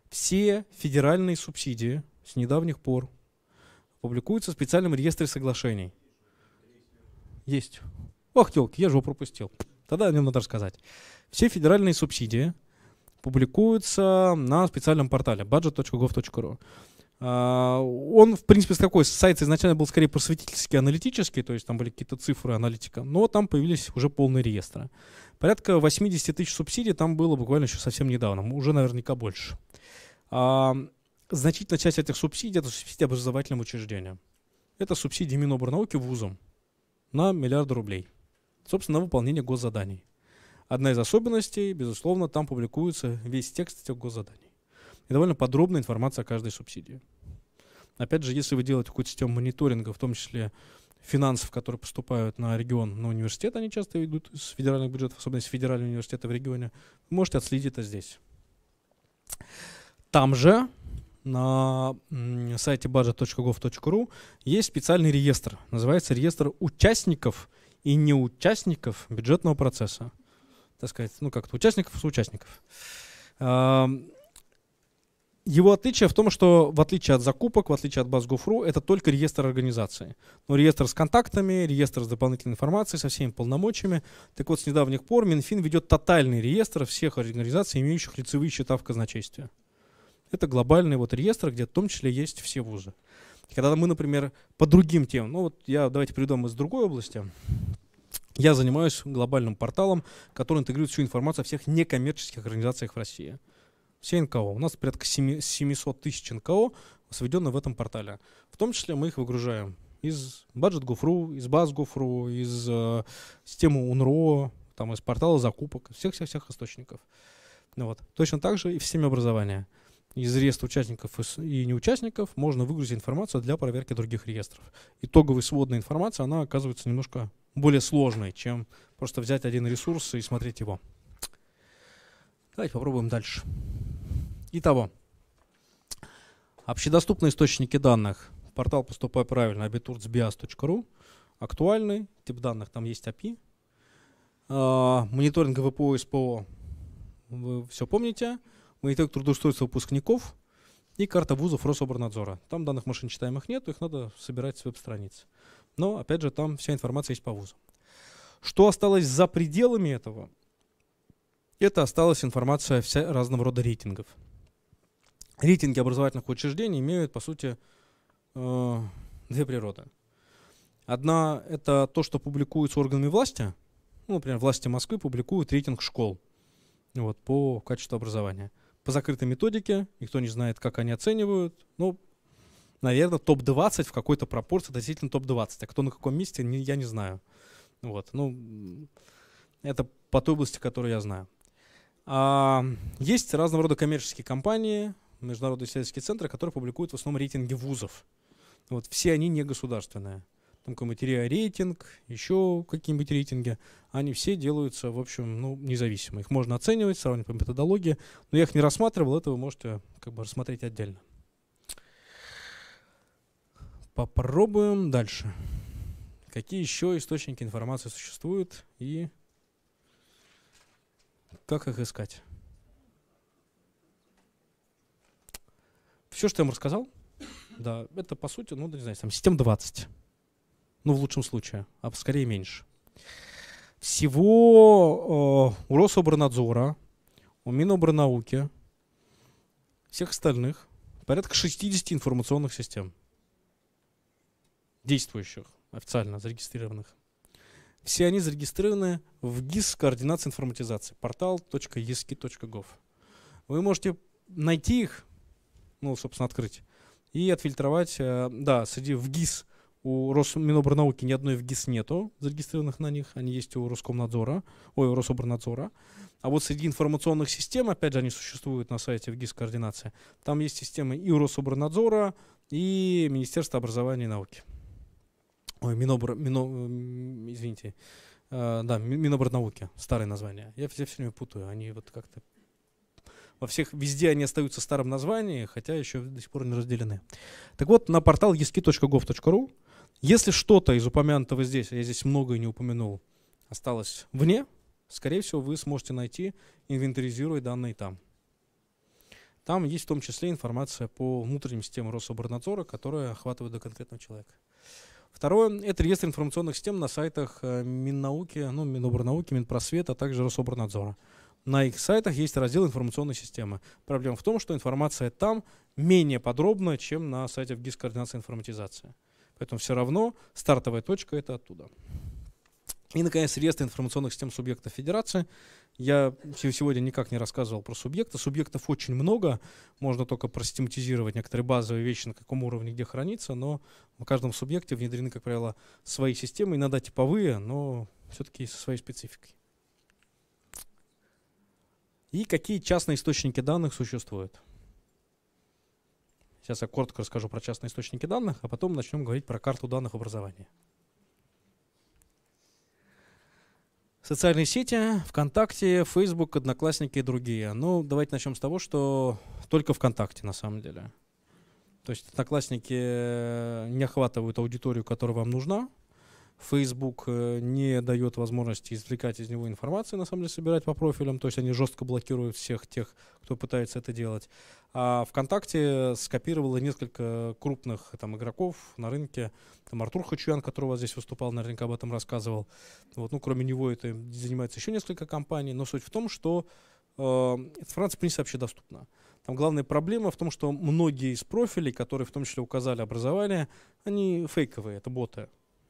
Все федеральные субсидии с недавних пор публикуются в специальном реестре соглашений. Есть. Ох, телки, я же его пропустил. Тогда о нем надо рассказать. Все федеральные субсидии публикуются на специальном портале budget.gov.ru. А, он, в принципе, с такой сайт изначально был скорее просветительский, аналитический, то есть там были какие-то цифры, аналитика, но там появились уже полные реестры. Порядка 80 тысяч субсидий там было буквально еще совсем недавно, уже наверняка больше. А, значительная часть этих субсидий – это субсидии образовательным учреждениям. Это субсидии Миноборнауки вузам на миллиард рублей. Собственно, на выполнение госзаданий. Одна из особенностей, безусловно, там публикуется весь текст этих госзаданий и довольно подробная информация о каждой субсидии. Опять же, если вы делаете какую-то систему мониторинга, в том числе финансов, которые поступают на регион, на университет, они часто идут с федеральных бюджетов, особенно из федерального университета в регионе, вы можете отследить это здесь. Там же на сайте budget.gov.ru есть специальный реестр. Называется реестр участников и неучастников бюджетного процесса. Так сказать, ну как-то участников и соучастников. Его отличие в том, что в отличие от закупок, в отличие от Базгофру, это только реестр организации. Но ну, реестр с контактами, реестр с дополнительной информацией, со всеми полномочиями. Так вот, с недавних пор Минфин ведет тотальный реестр всех организаций, имеющих лицевые счета в казначействе. Это глобальный вот реестр, где в том числе есть все вузы. Когда мы, например, по другим темам, ну вот я, давайте перейдем из другой области. Я занимаюсь глобальным порталом, который интегрирует всю информацию о всех некоммерческих организациях в России. Все НКО. У нас порядка 700 тысяч НКО сведено в этом портале. В том числе мы их выгружаем из баджет Гофру, из баз Гофру, из э, системы УНРО, там, из портала закупок, всех-всех-всех источников. Ну, вот. Точно так же и в системе образования. Из реестра участников и неучастников можно выгрузить информацию для проверки других реестров. Итоговая сводная информация, она оказывается немножко более сложной, чем просто взять один ресурс и смотреть его. Давайте попробуем дальше. Итого, общедоступные источники данных. Портал «Поступай правильно» abiturtsbias.ru. Актуальный, тип данных, там есть API. А, мониторинг ВПО и СПО, вы все помните. Мониторинг трудоустройства выпускников и карта вузов Рособорнадзора. Там данных машинчитаемых нет, их надо собирать с веб-страниц. Но, опять же, там вся информация есть по вузам. Что осталось за пределами этого? Это осталась информация вся разного рода рейтингов рейтинги образовательных учреждений имеют, по сути, э, две природы. Одна – это то, что публикуется органами власти. Ну, например, власти Москвы публикуют рейтинг школ вот, по качеству образования. По закрытой методике, никто не знает, как они оценивают. Ну, наверное, топ-20 в какой-то пропорции, относительно топ-20. А кто на каком месте, не, я не знаю. Вот, ну, это по той области, которую я знаю. А, есть разного рода коммерческие компании, международные исследовательские центры, которые публикуют в основном рейтинги вузов. Вот, все они не государственные. Там какой-нибудь рейтинг, еще какие-нибудь рейтинги. Они все делаются, в общем, ну, независимо. Их можно оценивать, сравнивать по методологии. Но я их не рассматривал, это вы можете как бы рассмотреть отдельно. Попробуем дальше. Какие еще источники информации существуют и как их искать? Все, что я вам рассказал, да, это по сути, ну, не знаю, там систем 20. Ну, в лучшем случае, а скорее меньше. Всего э, у Рособорнадзора, у Миноборнауки, всех остальных, порядка 60 информационных систем. Действующих, официально зарегистрированных. Все они зарегистрированы в ГИС координации информатизации, портал.иски.gov. Вы можете найти их ну, собственно, открыть. И отфильтровать, э, да, среди в ГИС у Росминоборнауки ни одной в ГИС нету, зарегистрированных на них, они есть у Роскомнадзора, ой, у Рособорнадзора. А вот среди информационных систем, опять же, они существуют на сайте в ГИС координация, там есть системы и у Рособорнадзора, и Министерства образования и науки. Ой, Минобр, Мино, извините, э, да, Минобрнауки старое название. Я, я все время путаю, они вот как-то во всех, везде они остаются в старом названии, хотя еще до сих пор не разделены. Так вот, на портал eski.gov.ru, если что-то из упомянутого здесь, а я здесь многое не упомянул, осталось вне, скорее всего, вы сможете найти, инвентаризируя данные там. Там есть в том числе информация по внутренним системам Рособорнадзора, которая охватывает до конкретного человека. Второе – это реестр информационных систем на сайтах э, Миннауки, ну, Миноборнауки, Минпросвета, а также Рособорнадзора на их сайтах есть раздел информационной системы. Проблема в том, что информация там менее подробная, чем на сайте в ГИС координации информатизации. Поэтому все равно стартовая точка это оттуда. И, наконец, реестр информационных систем субъектов Федерации. Я сегодня никак не рассказывал про субъекты. Субъектов очень много. Можно только просистематизировать некоторые базовые вещи, на каком уровне где хранится. Но в каждом субъекте внедрены, как правило, свои системы, иногда типовые, но все-таки со своей спецификой и какие частные источники данных существуют. Сейчас я коротко расскажу про частные источники данных, а потом начнем говорить про карту данных образования. Социальные сети, ВКонтакте, Facebook, Одноклассники и другие. Ну, давайте начнем с того, что только ВКонтакте на самом деле. То есть Одноклассники не охватывают аудиторию, которая вам нужна, Facebook э, не дает возможности извлекать из него информацию, на самом деле, собирать по профилям, то есть они жестко блокируют всех тех, кто пытается это делать. А ВКонтакте скопировало несколько крупных там, игроков на рынке. Там Артур Хачуян, которого здесь выступал, наверняка об этом рассказывал. Вот, ну, кроме него это занимается еще несколько компаний. Но суть в том, что э, информация, в принципе, общедоступна. Там главная проблема в том, что многие из профилей, которые в том числе указали образование, они фейковые, это боты.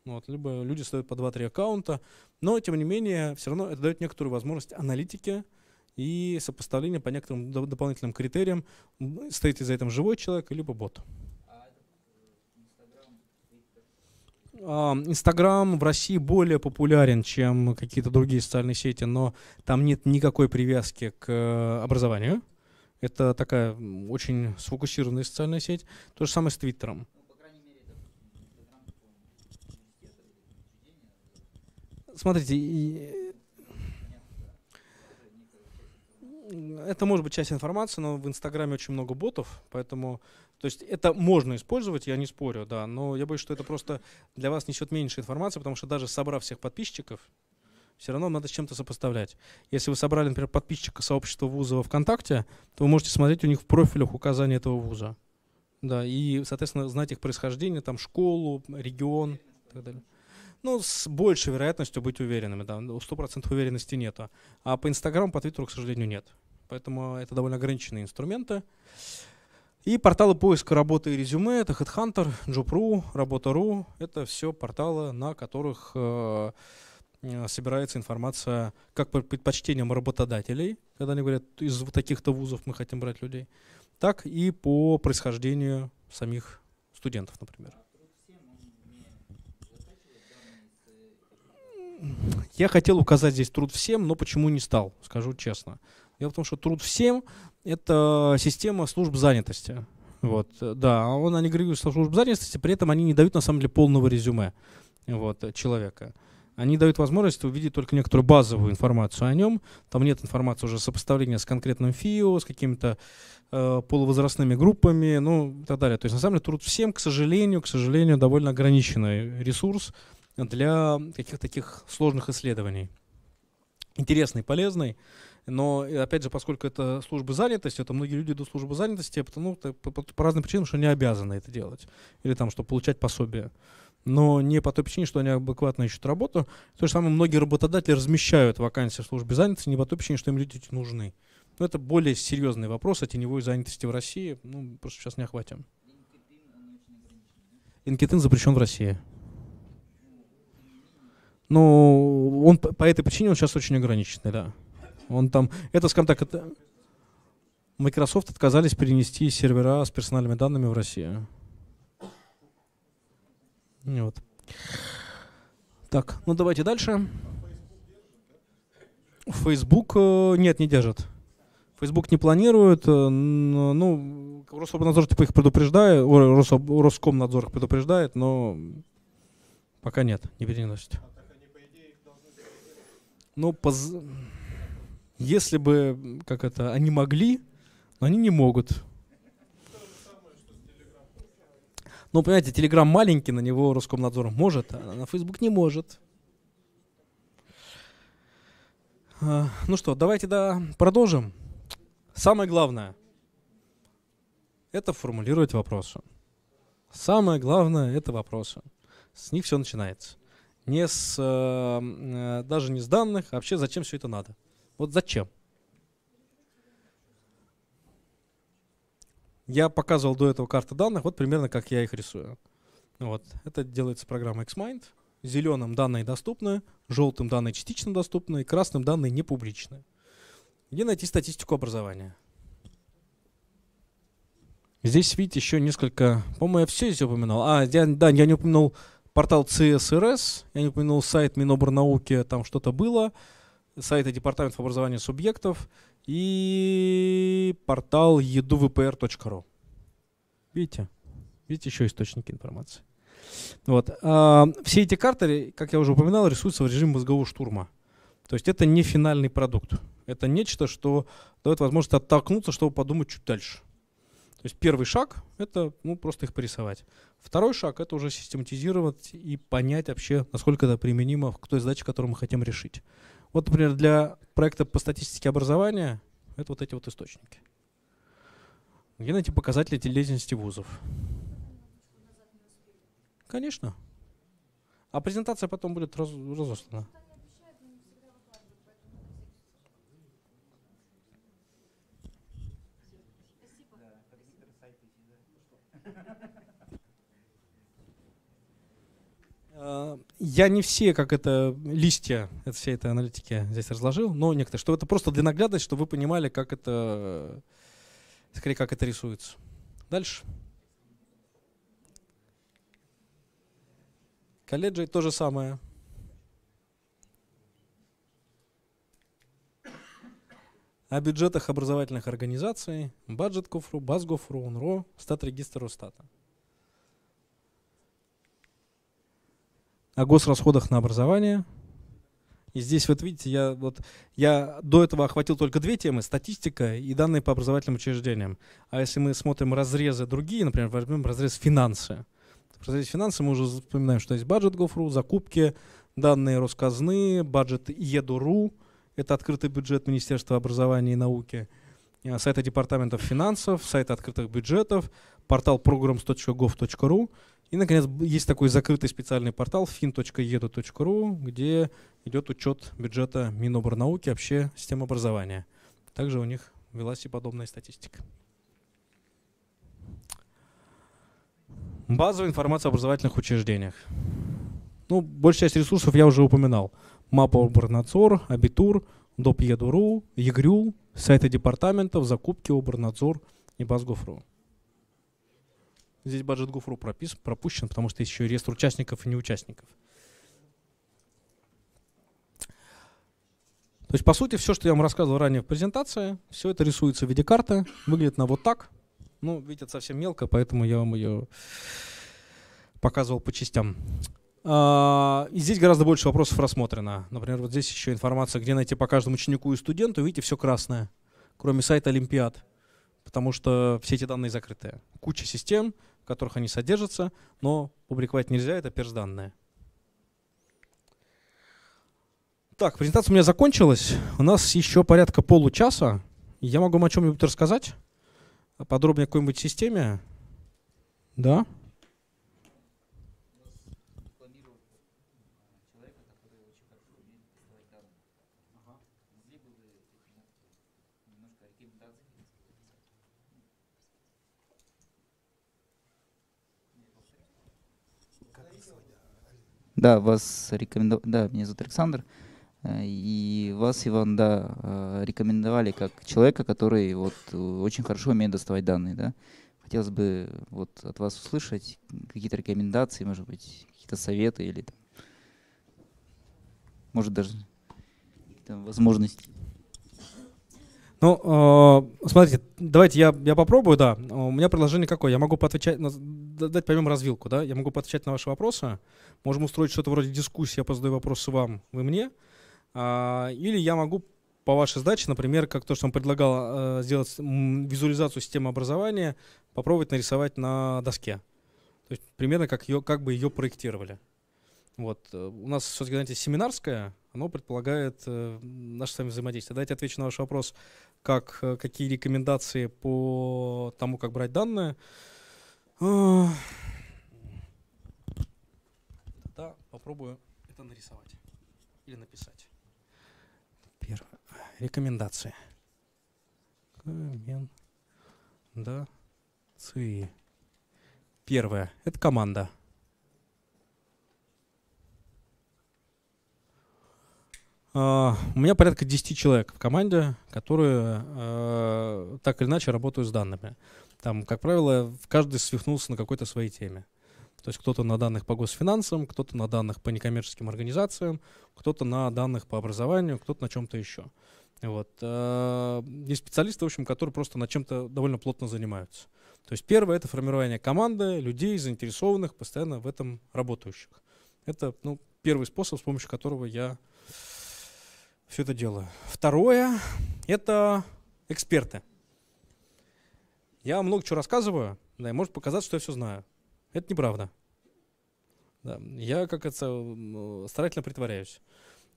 Вот, либо люди стоят по 2-3 аккаунта, но, тем не менее, все равно это дает некоторую возможность аналитике и сопоставления по некоторым дополнительным критериям, стоит ли за этим живой человек, либо бот. А, Инстаграм в России более популярен, чем какие-то другие социальные сети, но там нет никакой привязки к э, образованию. Это такая очень сфокусированная социальная сеть. То же самое с Твиттером. Смотрите, э, это может быть часть информации, но в Инстаграме очень много ботов, поэтому, то есть это можно использовать, я не спорю, да, но я боюсь, что это просто для вас несет меньше информации, потому что даже собрав всех подписчиков, все равно надо с чем-то сопоставлять. Если вы собрали, например, подписчика сообщества вуза ВКонтакте, то вы можете смотреть у них в профилях указания этого вуза. Да, и, соответственно, знать их происхождение, там, школу, регион и так далее ну, с большей вероятностью быть уверенными, да, 100% уверенности нету. А по Инстаграму, по Твиттеру, к сожалению, нет. Поэтому это довольно ограниченные инструменты. И порталы поиска работы и резюме — это HeadHunter, Job.ru, Работа.ру. Это все порталы, на которых э, э собирается информация как по предпочтениям работодателей, когда они говорят, из таких-то вузов мы хотим брать людей, так и по происхождению самих студентов, например. я хотел указать здесь труд всем, но почему не стал, скажу честно. Дело в том, что труд всем — это система служб занятости. Вот, да, а он агрегирует служб занятости, при этом они не дают, на самом деле, полного резюме вот, человека. Они дают возможность увидеть только некоторую базовую информацию о нем. Там нет информации уже сопоставления с конкретным ФИО, с какими-то э, полувозрастными группами, ну и так далее. То есть, на самом деле, труд всем, к сожалению, к сожалению, довольно ограниченный ресурс для каких-то таких сложных исследований. Интересный, полезный. Но, опять же, поскольку это службы занятости, это многие люди идут в службу занятости, потому по, по, по разным причинам, что они обязаны это делать. Или там, чтобы получать пособие. Но не по той причине, что они адекватно ищут работу. То же самое многие работодатели размещают вакансии в службе занятости не по той причине, что им люди нужны. Но это более серьезный вопрос о теневой занятости в России. Ну, просто сейчас не охватим. Инкетин запрещен в России. Ну, он по, этой причине он сейчас очень ограниченный, да. Он там, это, скажем так, это... Microsoft отказались перенести сервера с персональными данными в Россию. Ну вот. Так, ну давайте дальше. Facebook э, нет, не держит. Facebook не планирует. Э, ну, Рособнадзор типа их предупреждает, Роскомнадзор их предупреждает, но пока нет, не переносит но поз... если бы, как это, они могли, но они не могут. Ну, понимаете, Телеграм маленький, на него Роскомнадзор может, а на Фейсбук не может. А, ну что, давайте да, продолжим. Самое главное – это формулировать вопросы. Самое главное – это вопросы. С них все начинается не с, э, э, даже не с данных. А вообще, зачем все это надо? Вот зачем? Я показывал до этого карты данных, вот примерно как я их рисую. Вот. Это делается программа XMind. Зеленым данные доступны, желтым данные частично доступны, красным данные не публичны. Где найти статистику образования? Здесь, видите, еще несколько... По-моему, я все здесь упоминал. А, я, да, я не упомянул портал csrs я не упомянул сайт Миноборнауки, там что-то было, сайты Департамента образования субъектов и портал едувпр.ру. Видите? Видите еще источники информации. Вот. А, все эти карты, как я уже упоминал, рисуются в режиме мозгового штурма. То есть это не финальный продукт. Это нечто, что дает возможность оттолкнуться, чтобы подумать чуть дальше. То есть первый шаг — это ну, просто их порисовать. Второй шаг — это уже систематизировать и понять вообще, насколько это применимо к той задаче, которую мы хотим решить. Вот, например, для проекта по статистике образования это вот эти вот источники. Где найти показатели телезенности вузов? Конечно. А презентация потом будет раз разослана. Я не все, как это, листья это все этой аналитики здесь разложил, но некоторые, что это просто для наглядности, чтобы вы понимали, как это, скорее, как это рисуется. Дальше. Колледжи то же самое. О бюджетах образовательных организаций, баджет Кофру, Баз Гофру, УНРО, стат регистр Росстата. о госрасходах на образование. И здесь вот видите, я, вот, я до этого охватил только две темы, статистика и данные по образовательным учреждениям. А если мы смотрим разрезы другие, например, возьмем разрез финансы. разрез финансы мы уже вспоминаем, что есть бюджет Гофру, закупки, данные Росказны, бюджет ЕДУРУ, это открытый бюджет Министерства образования и науки, э, сайты департаментов финансов, сайты открытых бюджетов, портал program.gov.ru, и, наконец, есть такой закрытый специальный портал fin.edu.ru, где идет учет бюджета Миноборнауки, вообще систем образования. Также у них велась и подобная статистика. Базовая информация о образовательных учреждениях. Ну, большая часть ресурсов я уже упоминал. Мапа Оборнадзор, Абитур, доп.еду.ру, ЕГРЮ, сайты департаментов, закупки Оборнадзор и Базгофру здесь бюджет Гуфру прописан, пропущен, потому что есть еще реестр участников и неучастников. То есть, по сути, все, что я вам рассказывал ранее в презентации, все это рисуется в виде карты, выглядит она вот так. Ну, видите, совсем мелко, поэтому я вам ее показывал по частям. А, и здесь гораздо больше вопросов рассмотрено. Например, вот здесь еще информация, где найти по каждому ученику и студенту. Видите, все красное, кроме сайта Олимпиад, потому что все эти данные закрытые. Куча систем, в которых они содержатся, но публиковать нельзя, это персданное. Так, презентация у меня закончилась. У нас еще порядка получаса. Я могу вам о чем-нибудь рассказать? Подробнее о какой-нибудь системе? Да? Да, вас рекомендовали, да, меня зовут Александр, э, и вас, Иван, да, э, рекомендовали как человека, который вот э, очень хорошо умеет доставать данные, да. Хотелось бы вот от вас услышать какие-то рекомендации, может быть, какие-то советы или, может, даже возможности. Ну, э, смотрите, давайте я, я попробую, да. Э, у меня предложение какое? Я могу поотвечать, на, дать поймем развилку, да? Я могу поотвечать на ваши вопросы. Можем устроить что-то вроде дискуссии, я позадаю вопросы вам, вы мне. Э, или я могу по вашей задаче, например, как то, что он предлагал э, сделать визуализацию системы образования, попробовать нарисовать на доске. То есть примерно как, ее, как бы ее проектировали. Вот. Э, у нас все-таки, знаете, семинарское, оно предполагает э, наше с вами взаимодействие. Дайте отвечу на ваш вопрос, как, э, какие рекомендации по тому, как брать данные. Да, попробую это нарисовать или написать. Первое. Рекомендации. Рекомендации. Первое. Это команда. А, у меня порядка 10 человек в команде, которые uh, так или иначе работают с данными. Там, как правило, каждый свихнулся на какой-то своей теме. То есть кто-то на данных по госфинансам, кто-то на данных по некоммерческим организациям, кто-то на данных по образованию, кто-то на чем-то еще. Вот. Uh, есть специалисты, в общем, которые просто на чем-то довольно плотно занимаются. То есть первое — это формирование команды, людей, заинтересованных, постоянно в этом работающих. Это ну, первый способ, с помощью которого я все это дело. Второе – это эксперты. Я много чего рассказываю, да, и может показаться, что я все знаю. Это неправда. Да, я, как это, старательно притворяюсь.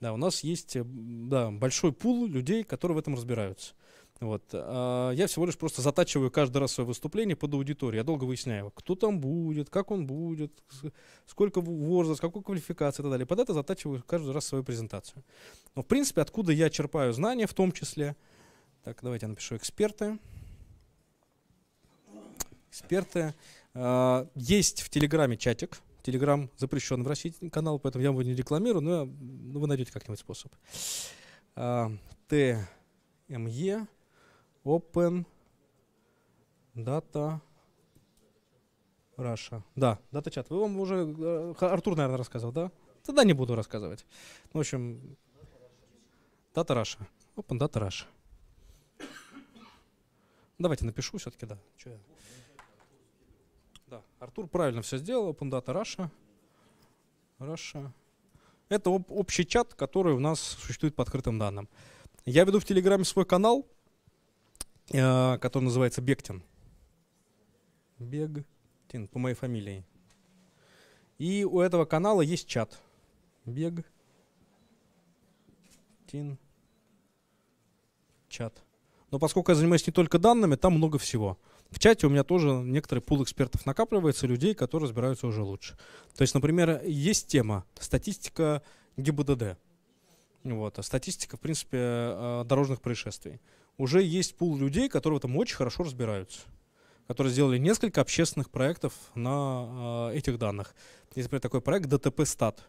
Да, у нас есть да, большой пул людей, которые в этом разбираются. Вот. А, я всего лишь просто затачиваю каждый раз свое выступление под аудиторию. Я долго выясняю, кто там будет, как он будет, сколько возраст, какую квалификацию и так далее. Под это затачиваю каждый раз свою презентацию. Но, в принципе, откуда я черпаю знания, в том числе... Так, давайте я напишу «эксперты». Эксперты. А, есть в Телеграме чатик, Телеграм запрещен в России канал, поэтому я его не рекламирую, но ну, вы найдете как-нибудь способ. А, ТМЕ. Open Data Russia. Да, дата-чат. Вы вам уже... Э, Артур, наверное, рассказывал, да? Тогда не буду рассказывать. Ну, в общем, Data Russia. Open Data Russia. Давайте напишу все-таки, да. Че я? Да, Артур правильно все сделал. Open Data Russia. Russia. Это об, общий чат, который у нас существует по открытым данным. Я веду в Телеграме свой канал, Э, который называется Бектин. Бегтин, по моей фамилии. И у этого канала есть чат. Бегтин. Чат. Но поскольку я занимаюсь не только данными, там много всего. В чате у меня тоже некоторый пул экспертов накапливается, людей, которые разбираются уже лучше. То есть, например, есть тема статистика ГИБДД. Вот, а статистика, в принципе, э, дорожных происшествий уже есть пул людей, которые в этом очень хорошо разбираются которые сделали несколько общественных проектов на э, этих данных. Есть, например, такой проект ДТП-стат,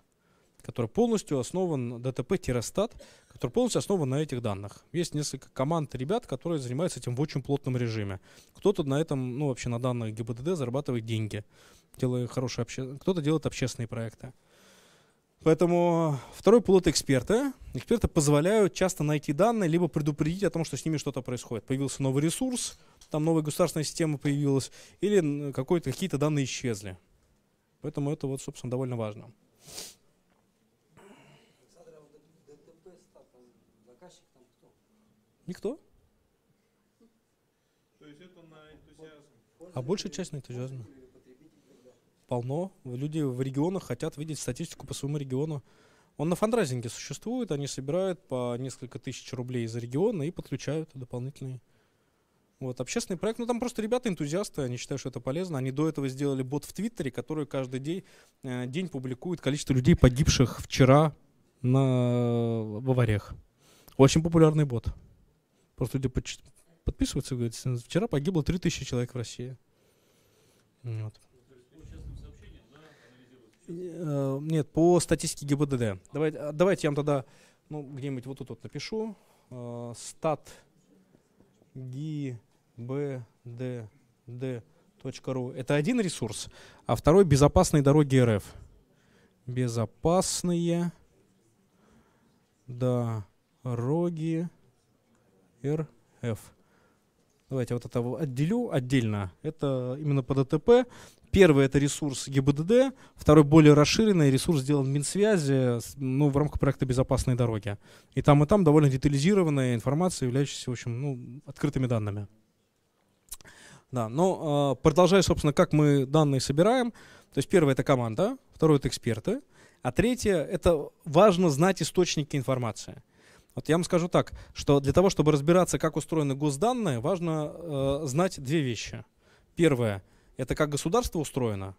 который полностью основан, ДТП-стат, который полностью основан на этих данных. Есть несколько команд ребят, которые занимаются этим в очень плотном режиме. Кто-то на этом, ну вообще на данных ГИБДД зарабатывает деньги, делая хорошие обще... кто-то делает общественные проекты. Поэтому второй пилот эксперта. Эксперты позволяют часто найти данные, либо предупредить о том, что с ними что-то происходит. Появился новый ресурс, там новая государственная система появилась, или какие-то данные исчезли. Поэтому это, вот, собственно, довольно важно. А Никто. То есть это на энтузиазм. А большая часть на энтузиазме полно. Люди в регионах хотят видеть статистику по своему региону. Он на фандрайзинге существует, они собирают по несколько тысяч рублей из региона и подключают дополнительные. Вот, общественный проект, ну там просто ребята энтузиасты, они считают, что это полезно. Они до этого сделали бот в Твиттере, который каждый день, э, день публикует количество людей, погибших вчера на, в авариях. Очень популярный бот. Просто люди подписываются и говорят, вчера погибло 3000 человек в России. Вот. Э, нет, по статистике ГИБДД. Давайте, а, давайте я вам тогда ну, где-нибудь вот тут вот напишу. Э, стат gibdd.ru. Это один ресурс, а второй безопасные дороги РФ. Безопасные дороги РФ. Давайте вот это отделю отдельно. Это именно по ДТП. Первый — это ресурс ГИБДД, второй — более расширенный ресурс сделан Минсвязи ну, в рамках проекта «Безопасные дороги». И там, и там довольно детализированная информация, являющаяся, в общем, ну, открытыми данными. Да, но э, продолжая, собственно, как мы данные собираем, то есть первое — это команда, второе — это эксперты, а третье — это важно знать источники информации. Вот я вам скажу так, что для того, чтобы разбираться, как устроены госданные, важно э, знать две вещи. Первое — это как государство устроено,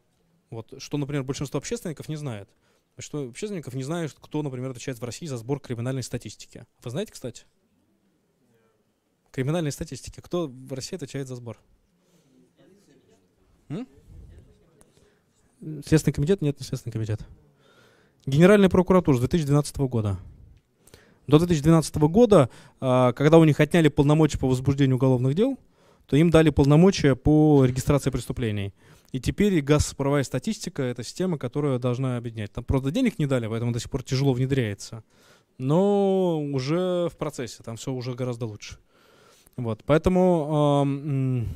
вот, что, например, большинство общественников не знает. что общественников не знают, кто, например, отвечает в России за сбор криминальной статистики. Вы знаете, кстати? Криминальной статистики. Кто в России отвечает за сбор? М? Следственный комитет? Нет, не Следственный комитет. Генеральная прокуратура с 2012 года. До 2012 года, а, когда у них отняли полномочия по возбуждению уголовных дел, то им дали полномочия по регистрации преступлений. И теперь газ правовая статистика — это система, которая должна объединять. Там, просто денег не дали, поэтому до сих пор тяжело внедряется. Но уже в процессе, там все уже гораздо лучше. Вот, поэтому, эм,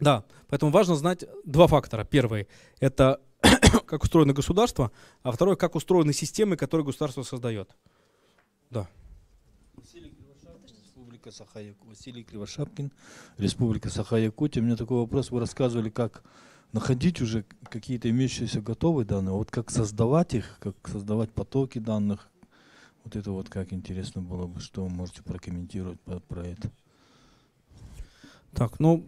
да, поэтому важно знать два фактора. Первый — это <coughs> как устроено государство, а второй — как устроены системы, которые государство создает. Да. Республика Саха-Якутия. Василий Кривошапкин, Республика Саха-Якутия. У меня такой вопрос. Вы рассказывали, как находить уже какие-то имеющиеся готовые данные, вот как создавать их, как создавать потоки данных. Вот это вот как интересно было бы, что вы можете прокомментировать про, про это. Так, ну,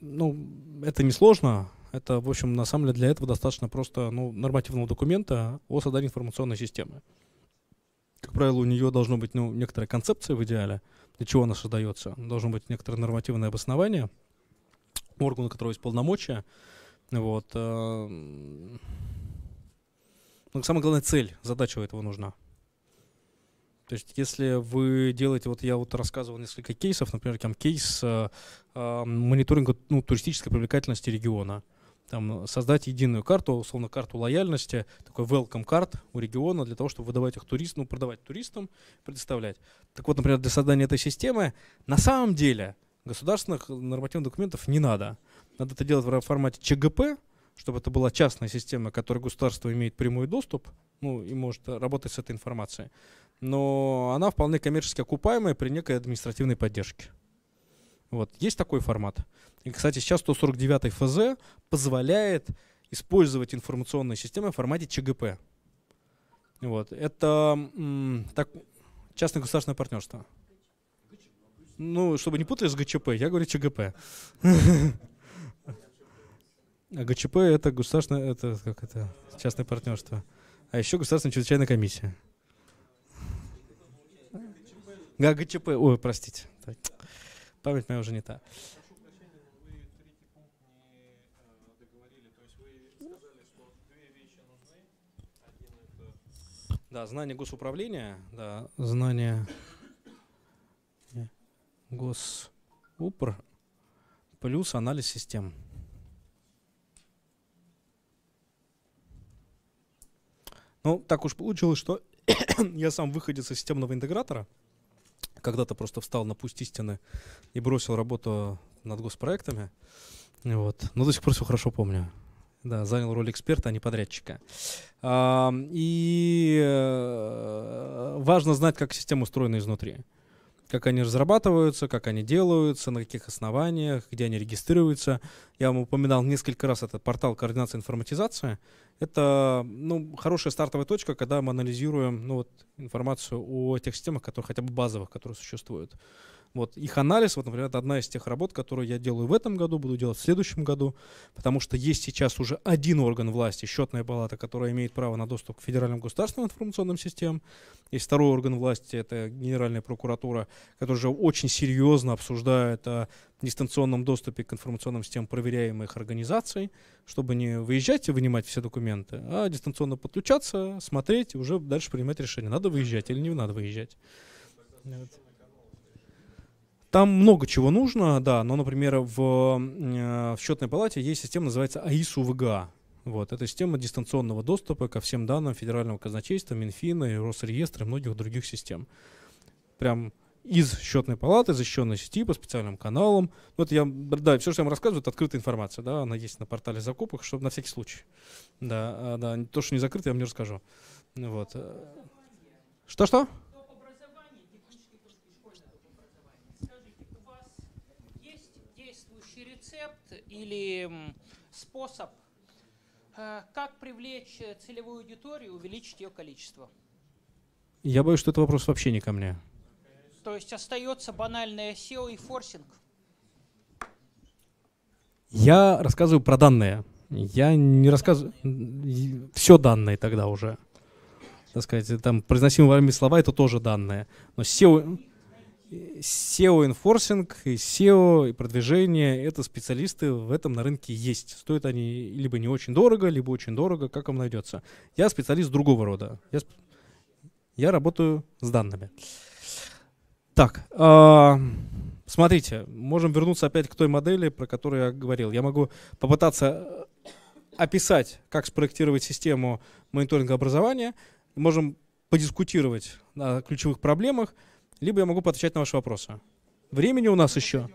ну, это несложно. Это, в общем, на самом деле для этого достаточно просто ну, нормативного документа о создании информационной системы. Как правило, у нее должно быть ну, некоторая концепция в идеале, для чего она создается. Должно быть некоторое нормативное обоснование органа, у которого есть полномочия. Вот. Э, Но ну, самое главное, цель, задача у этого нужна. То есть, если вы делаете, вот я вот рассказывал несколько кейсов, например, там кейс э, э, мониторинга ну, туристической привлекательности региона. Э, там, э, создать единую карту, условно карту лояльности, такой welcome карт у региона для того, чтобы выдавать их туристам, ну, продавать туристам, предоставлять. Так вот, например, для создания этой системы на самом деле государственных нормативных документов не надо. Надо это делать в формате ЧГП, чтобы это была частная система, к которой государство имеет прямой доступ, ну и может работать с этой информацией. Но она вполне коммерчески окупаемая при некой административной поддержке. Вот. Есть такой формат. И, кстати, сейчас 149 ФЗ позволяет использовать информационные системы в формате ЧГП. Вот. Это так, частное государственное партнерство. Ну, чтобы не путали с ГЧП, я говорю ЧГП. А ГЧП это государственное, это как это, частное партнерство. А еще государственная чрезвычайная комиссия. А, ГЧП, ой, простите память моя уже не та. Э, ну. Да, знание госуправления, да, знание госупр плюс анализ систем. Ну, так уж получилось, что <coughs> я сам выходец из системного интегратора – когда-то просто встал на пусть истины и бросил работу над госпроектами. Вот. Но до сих пор все хорошо помню. Да, занял роль эксперта, а не подрядчика. А, и э, важно знать, как система устроена изнутри как они разрабатываются, как они делаются, на каких основаниях, где они регистрируются. Я вам упоминал несколько раз этот портал координации информатизации. Это ну, хорошая стартовая точка, когда мы анализируем ну, вот, информацию о тех системах, которые хотя бы базовых, которые существуют. Вот их анализ, вот, например, это одна из тех работ, которую я делаю в этом году, буду делать в следующем году, потому что есть сейчас уже один орган власти, счетная палата, которая имеет право на доступ к федеральным государственным информационным системам. Есть второй орган власти, это Генеральная прокуратура, которая уже очень серьезно обсуждает о дистанционном доступе к информационным системам проверяемых организаций, чтобы не выезжать и вынимать все документы, а дистанционно подключаться, смотреть и уже дальше принимать решение, надо выезжать или не надо выезжать. Вот. Там много чего нужно, да, но, например, в, э, в счетной палате есть система, называется АИСУ ВГА. Вот, это система дистанционного доступа ко всем данным Федерального казначейства, Минфина, и Росреестра и многих других систем. Прям из счетной палаты, защищенной сети по специальным каналам. Ну, это я, да, все, что я вам рассказываю, это открытая информация, да, она есть на портале закупок, чтобы на всякий случай. Да, а, да, то, что не закрыто, я вам не расскажу. Вот. Э, что-что? или способ, э, как привлечь э, целевую аудиторию, увеличить ее количество? Я боюсь, что это вопрос вообще не ко мне. То есть остается банальное SEO и форсинг? Я рассказываю про данные. Я не рассказываю... Все данные тогда уже. Так сказать, там произносимые вами слова — это тоже данные. Но SEO... SEO инфорсинг и SEO и продвижение — это специалисты в этом на рынке есть. Стоят они либо не очень дорого, либо очень дорого, как им найдется. Я специалист другого рода. Я, сп... я работаю с данными. Так, э, смотрите, можем вернуться опять к той модели, про которую я говорил. Я могу попытаться э, описать, как спроектировать систему мониторинга образования. Можем подискутировать о ключевых проблемах — либо я могу поотвечать на ваши вопросы. Времени у нас еще.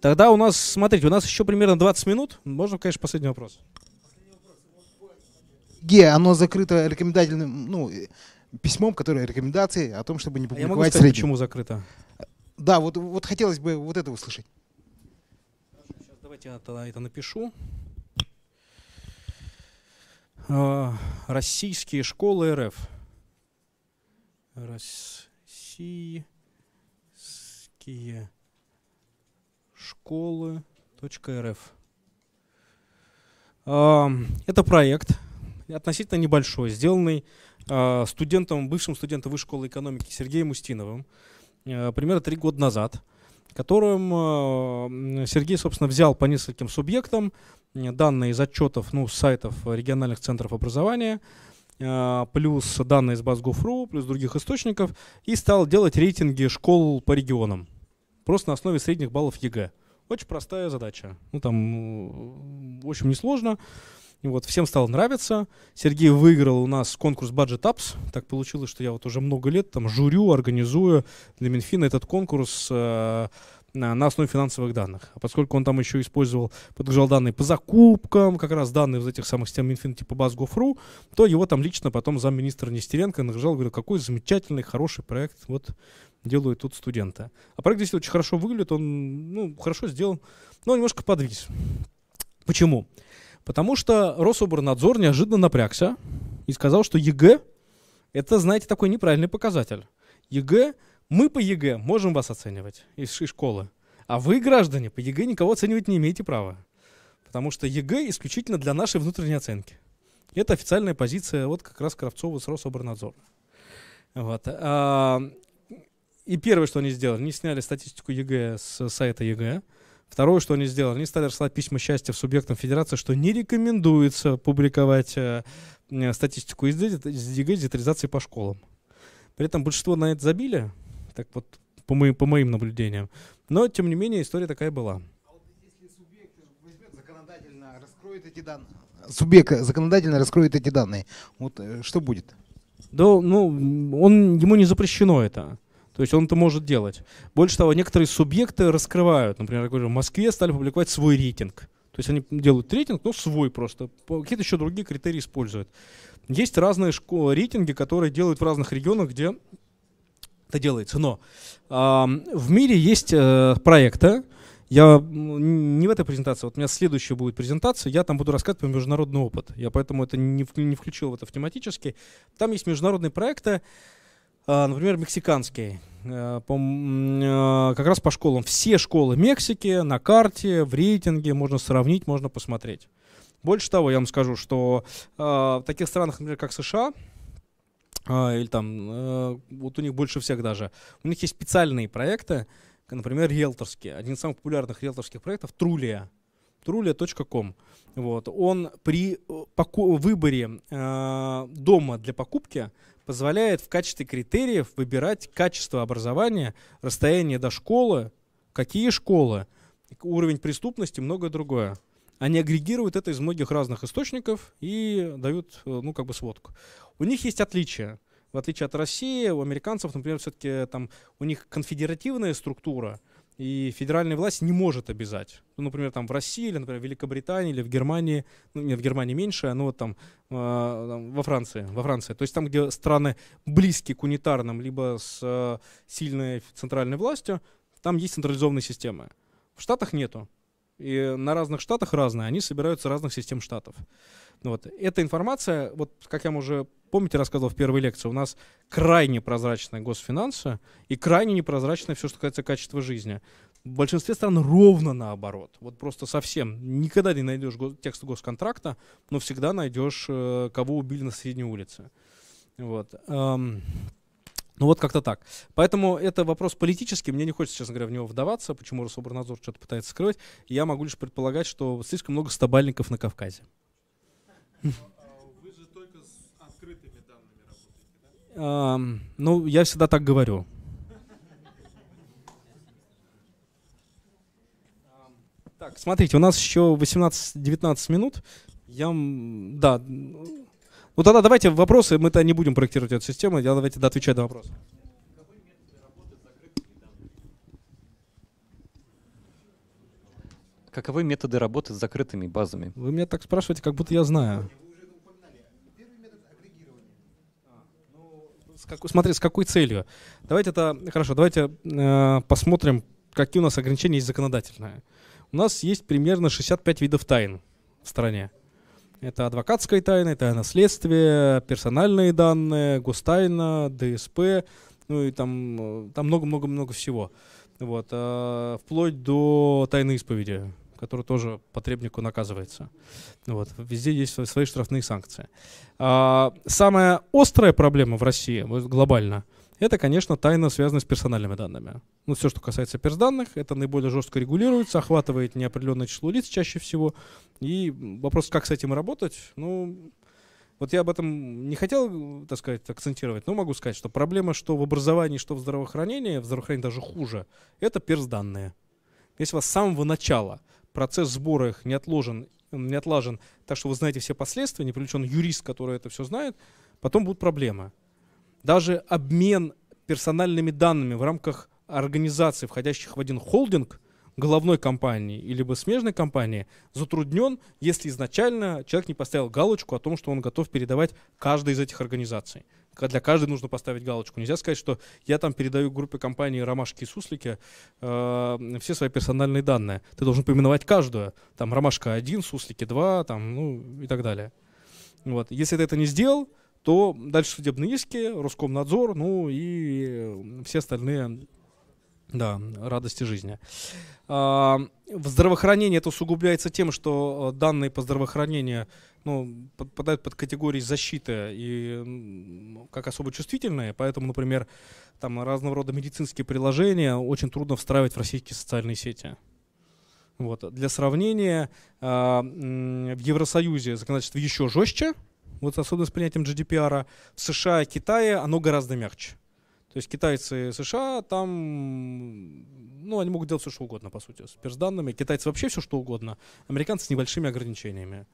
Тогда у нас, смотрите, у нас еще примерно 20 минут. Можно, конечно, последний вопрос. Ге, оно закрыто рекомендательным, ну, э, письмом, которое рекомендации о том, чтобы не публиковать а я могу сказать, почему закрыто? Да, вот, вот хотелось бы вот это услышать. Сейчас давайте я тогда это напишу. А, российские школы РФ. Рос российские школы .рф. А, это проект относительно небольшой, сделанный а, студентом, бывшим студентом Высшей школы экономики Сергеем Устиновым а, примерно три года назад, которым Сергей, собственно, взял по нескольким субъектам данные из отчетов ну, сайтов региональных центров образования – а, плюс данные из с Гофру плюс других источников, и стал делать рейтинги школ по регионам. Просто на основе средних баллов ЕГЭ. Очень простая задача. Ну, там очень несложно. И вот всем стало нравиться. Сергей выиграл у нас конкурс Budget Apps. Так получилось, что я вот уже много лет там журю, организую для Минфина этот конкурс. Э, на основе финансовых данных. А поскольку он там еще использовал, подгружал данные по закупкам, как раз данные из этих самых систем Минфин типа Базгофру, то его там лично потом замминистра Нестеренко нагружал, говорил, какой замечательный, хороший проект вот делают тут студенты. А проект здесь очень хорошо выглядит, он ну, хорошо сделан, но немножко подвис. Почему? Потому что Рособорнадзор неожиданно напрягся и сказал, что ЕГЭ — это, знаете, такой неправильный показатель. ЕГЭ — мы по ЕГЭ можем вас оценивать из школы, а вы, граждане, по ЕГЭ никого оценивать не имеете права, потому что ЕГЭ исключительно для нашей внутренней оценки. Это официальная позиция вот как раз Кравцова с Рособорнадзора. Вот. А, и первое, что они сделали, они сняли статистику ЕГЭ с сайта ЕГЭ. Второе, что они сделали, они стали рассылать письма счастья в субъектам федерации, что не рекомендуется публиковать э, э статистику из ЕГЭ с детализации по школам. При этом большинство на это забили, так вот, по, моим, по моим наблюдениям. Но, тем не менее, история такая была. А субъект законодательно, раскроет эти данные, субъект законодательно раскроет эти данные, вот э, что будет? Да, ну, он, ему не запрещено это. То есть он это может делать. Больше того, некоторые субъекты раскрывают. Например, я говорю, в Москве стали публиковать свой рейтинг. То есть они делают рейтинг, но свой просто. Какие-то еще другие критерии используют. Есть разные школы, рейтинги, которые делают в разных регионах, где это делается. Но э, в мире есть э, проекты. Я не в этой презентации, вот у меня следующая будет презентация, я там буду рассказывать про международный опыт. Я поэтому это не, не включил в это в тематически. Там есть международные проекты, э, например, мексиканские, э, по, э, как раз по школам. Все школы Мексики на карте, в рейтинге, можно сравнить, можно посмотреть. Больше того, я вам скажу, что э, в таких странах, например, как США, а, или там, э, вот у них больше всех даже. У них есть специальные проекты, например, риэлторские. Один из самых популярных риэлторских проектов — Трулия Trulia.com. Вот. Он при э, выборе э, дома для покупки позволяет в качестве критериев выбирать качество образования, расстояние до школы, какие школы, уровень преступности и многое другое. Они агрегируют это из многих разных источников и дают, э, ну, как бы сводку. У них есть отличия. В отличие от России, у американцев, например, все-таки э, там у них конфедеративная структура, и федеральная власть не может обязать. Ну, например, там в России, или, например, в Великобритании, или в Германии, ну, нет, в Германии меньше, но вот там, э, там во Франции, во Франции. То есть там, где страны близки к унитарным, либо с э, сильной центральной властью, там есть централизованные системы. В Штатах нету. И на разных штатах разные, они собираются разных систем штатов. Вот. Эта информация, вот как я вам уже, помните, рассказывал в первой лекции, у нас крайне прозрачная госфинансы и крайне непрозрачное все, что касается качества жизни. В большинстве стран ровно наоборот. Вот просто совсем. Никогда не найдешь го- текст госконтракта, но всегда найдешь, э, кого убили на средней улице. Вот. Эм, ну вот как-то так. Поэтому это вопрос политический, мне не хочется, честно говоря, в него вдаваться, почему Рособорнадзор что-то пытается скрывать. Я могу лишь предполагать, что слишком много стабальников на Кавказе. Вы же только с открытыми данными работаете, да? Ну, я всегда так говорю. Так, смотрите, у нас еще 18-19 минут. Я, да, ну тогда давайте вопросы, мы-то не будем проектировать эту систему, я давайте отвечать на вопросы. Каковы методы работы с закрытыми базами? Вы меня так спрашиваете, как будто я знаю. А, ну, с как, смотри, с какой целью? Давайте это хорошо, давайте э, посмотрим, какие у нас ограничения есть законодательные. У нас есть примерно 65 видов тайн в стране. Это адвокатская тайна, это следствия, персональные данные, гостайна, ДСП, ну и там э, там много-много-много всего. Вот, а, вплоть до тайны исповеди, который тоже потребнику наказывается. Вот, везде есть свои штрафные санкции. А, самая острая проблема в России, вот глобально – это, конечно, тайна связана с персональными данными. Ну, все, что касается персданных, это наиболее жестко регулируется, охватывает неопределенное число лиц чаще всего. И вопрос, как с этим работать, ну, вот я об этом не хотел, так сказать, акцентировать, но могу сказать, что проблема, что в образовании, что в здравоохранении, в здравоохранении даже хуже, это персданные. Если у вас с самого начала процесс сбора их не отложен, не отлажен, так что вы знаете все последствия, не привлечен юрист, который это все знает, потом будут проблемы даже обмен персональными данными в рамках организаций, входящих в один холдинг, головной компании или бы смежной компании, затруднен, если изначально человек не поставил галочку о том, что он готов передавать каждой из этих организаций. Для каждой нужно поставить галочку. Нельзя сказать, что я там передаю группе компании «Ромашки и суслики» э, все свои персональные данные. Ты должен поименовать каждую. Там «Ромашка-1», «Суслики-2», там, ну и так далее. Вот. Если ты это не сделал, то дальше судебные иски, Роскомнадзор, ну и э, все остальные да, радости жизни. А, в здравоохранении это усугубляется тем, что э, данные по здравоохранению ну, подпадают под категории защиты и как особо чувствительные, поэтому, например, там разного рода медицинские приложения очень трудно встраивать в российские социальные сети. Вот. Для сравнения, а, в Евросоюзе законодательство еще жестче, вот особенно с принятием GDPR, в США и Китае оно гораздо мягче. То есть китайцы США там, ну, они могут делать все, что угодно, по сути, с персданными. Китайцы вообще все, что угодно. Американцы с небольшими ограничениями.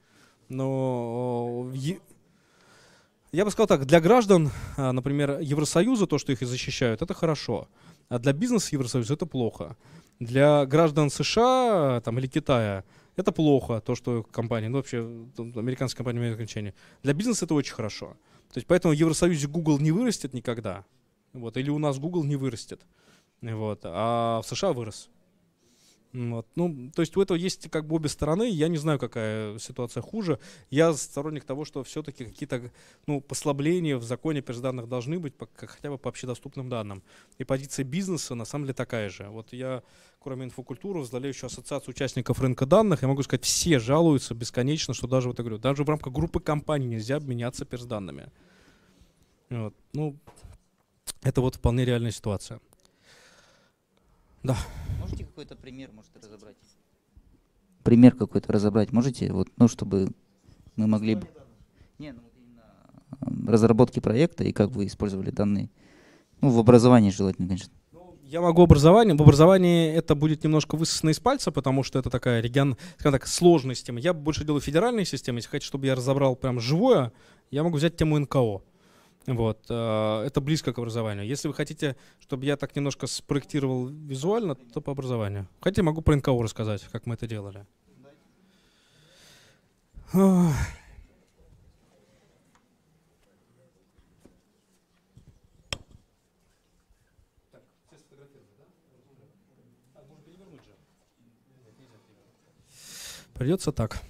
Но э, я бы сказал так, для граждан, э, например, Евросоюза, то, что их и защищают, это хорошо. А для бизнеса Евросоюза это плохо. Для граждан США э, там, или Китая – это плохо, то, что компания, ну вообще, американская компания имеет ограничения. Для бизнеса это очень хорошо. То есть поэтому в Евросоюзе Google не вырастет никогда. Вот, или у нас Google не вырастет. Вот, а в США вырос. Вот. Ну, то есть у этого есть как бы обе стороны. Я не знаю, какая ситуация хуже. Я сторонник того, что все-таки какие-то ну, послабления в законе персданных должны быть, по, хотя бы по общедоступным данным. И позиция бизнеса на самом деле такая же. Вот я, кроме инфокультуры, возглавляющую ассоциацию участников рынка данных, я могу сказать, все жалуются бесконечно, что даже вот я говорю, даже в рамках группы компаний нельзя обменяться персданными. Вот. Ну, это вот вполне реальная ситуация. Да какой-то пример, может, разобрать? Пример какой-то разобрать можете? Вот, ну, чтобы мы могли... бы. Не, ну, именно э, разработки проекта и как вы использовали данные. Ну, в образовании желательно, конечно. Ну, я могу образование. В образовании это будет немножко высосано из пальца, потому что это такая регион, скажем так, сложная система. Я больше делаю федеральные системы. Если хотите, чтобы я разобрал прям живое, я могу взять тему НКО. Вот, э, это близко к образованию. Если вы хотите, чтобы я так немножко спроектировал визуально, то по образованию. Хотя могу про НКО рассказать, как мы это делали. Придется так.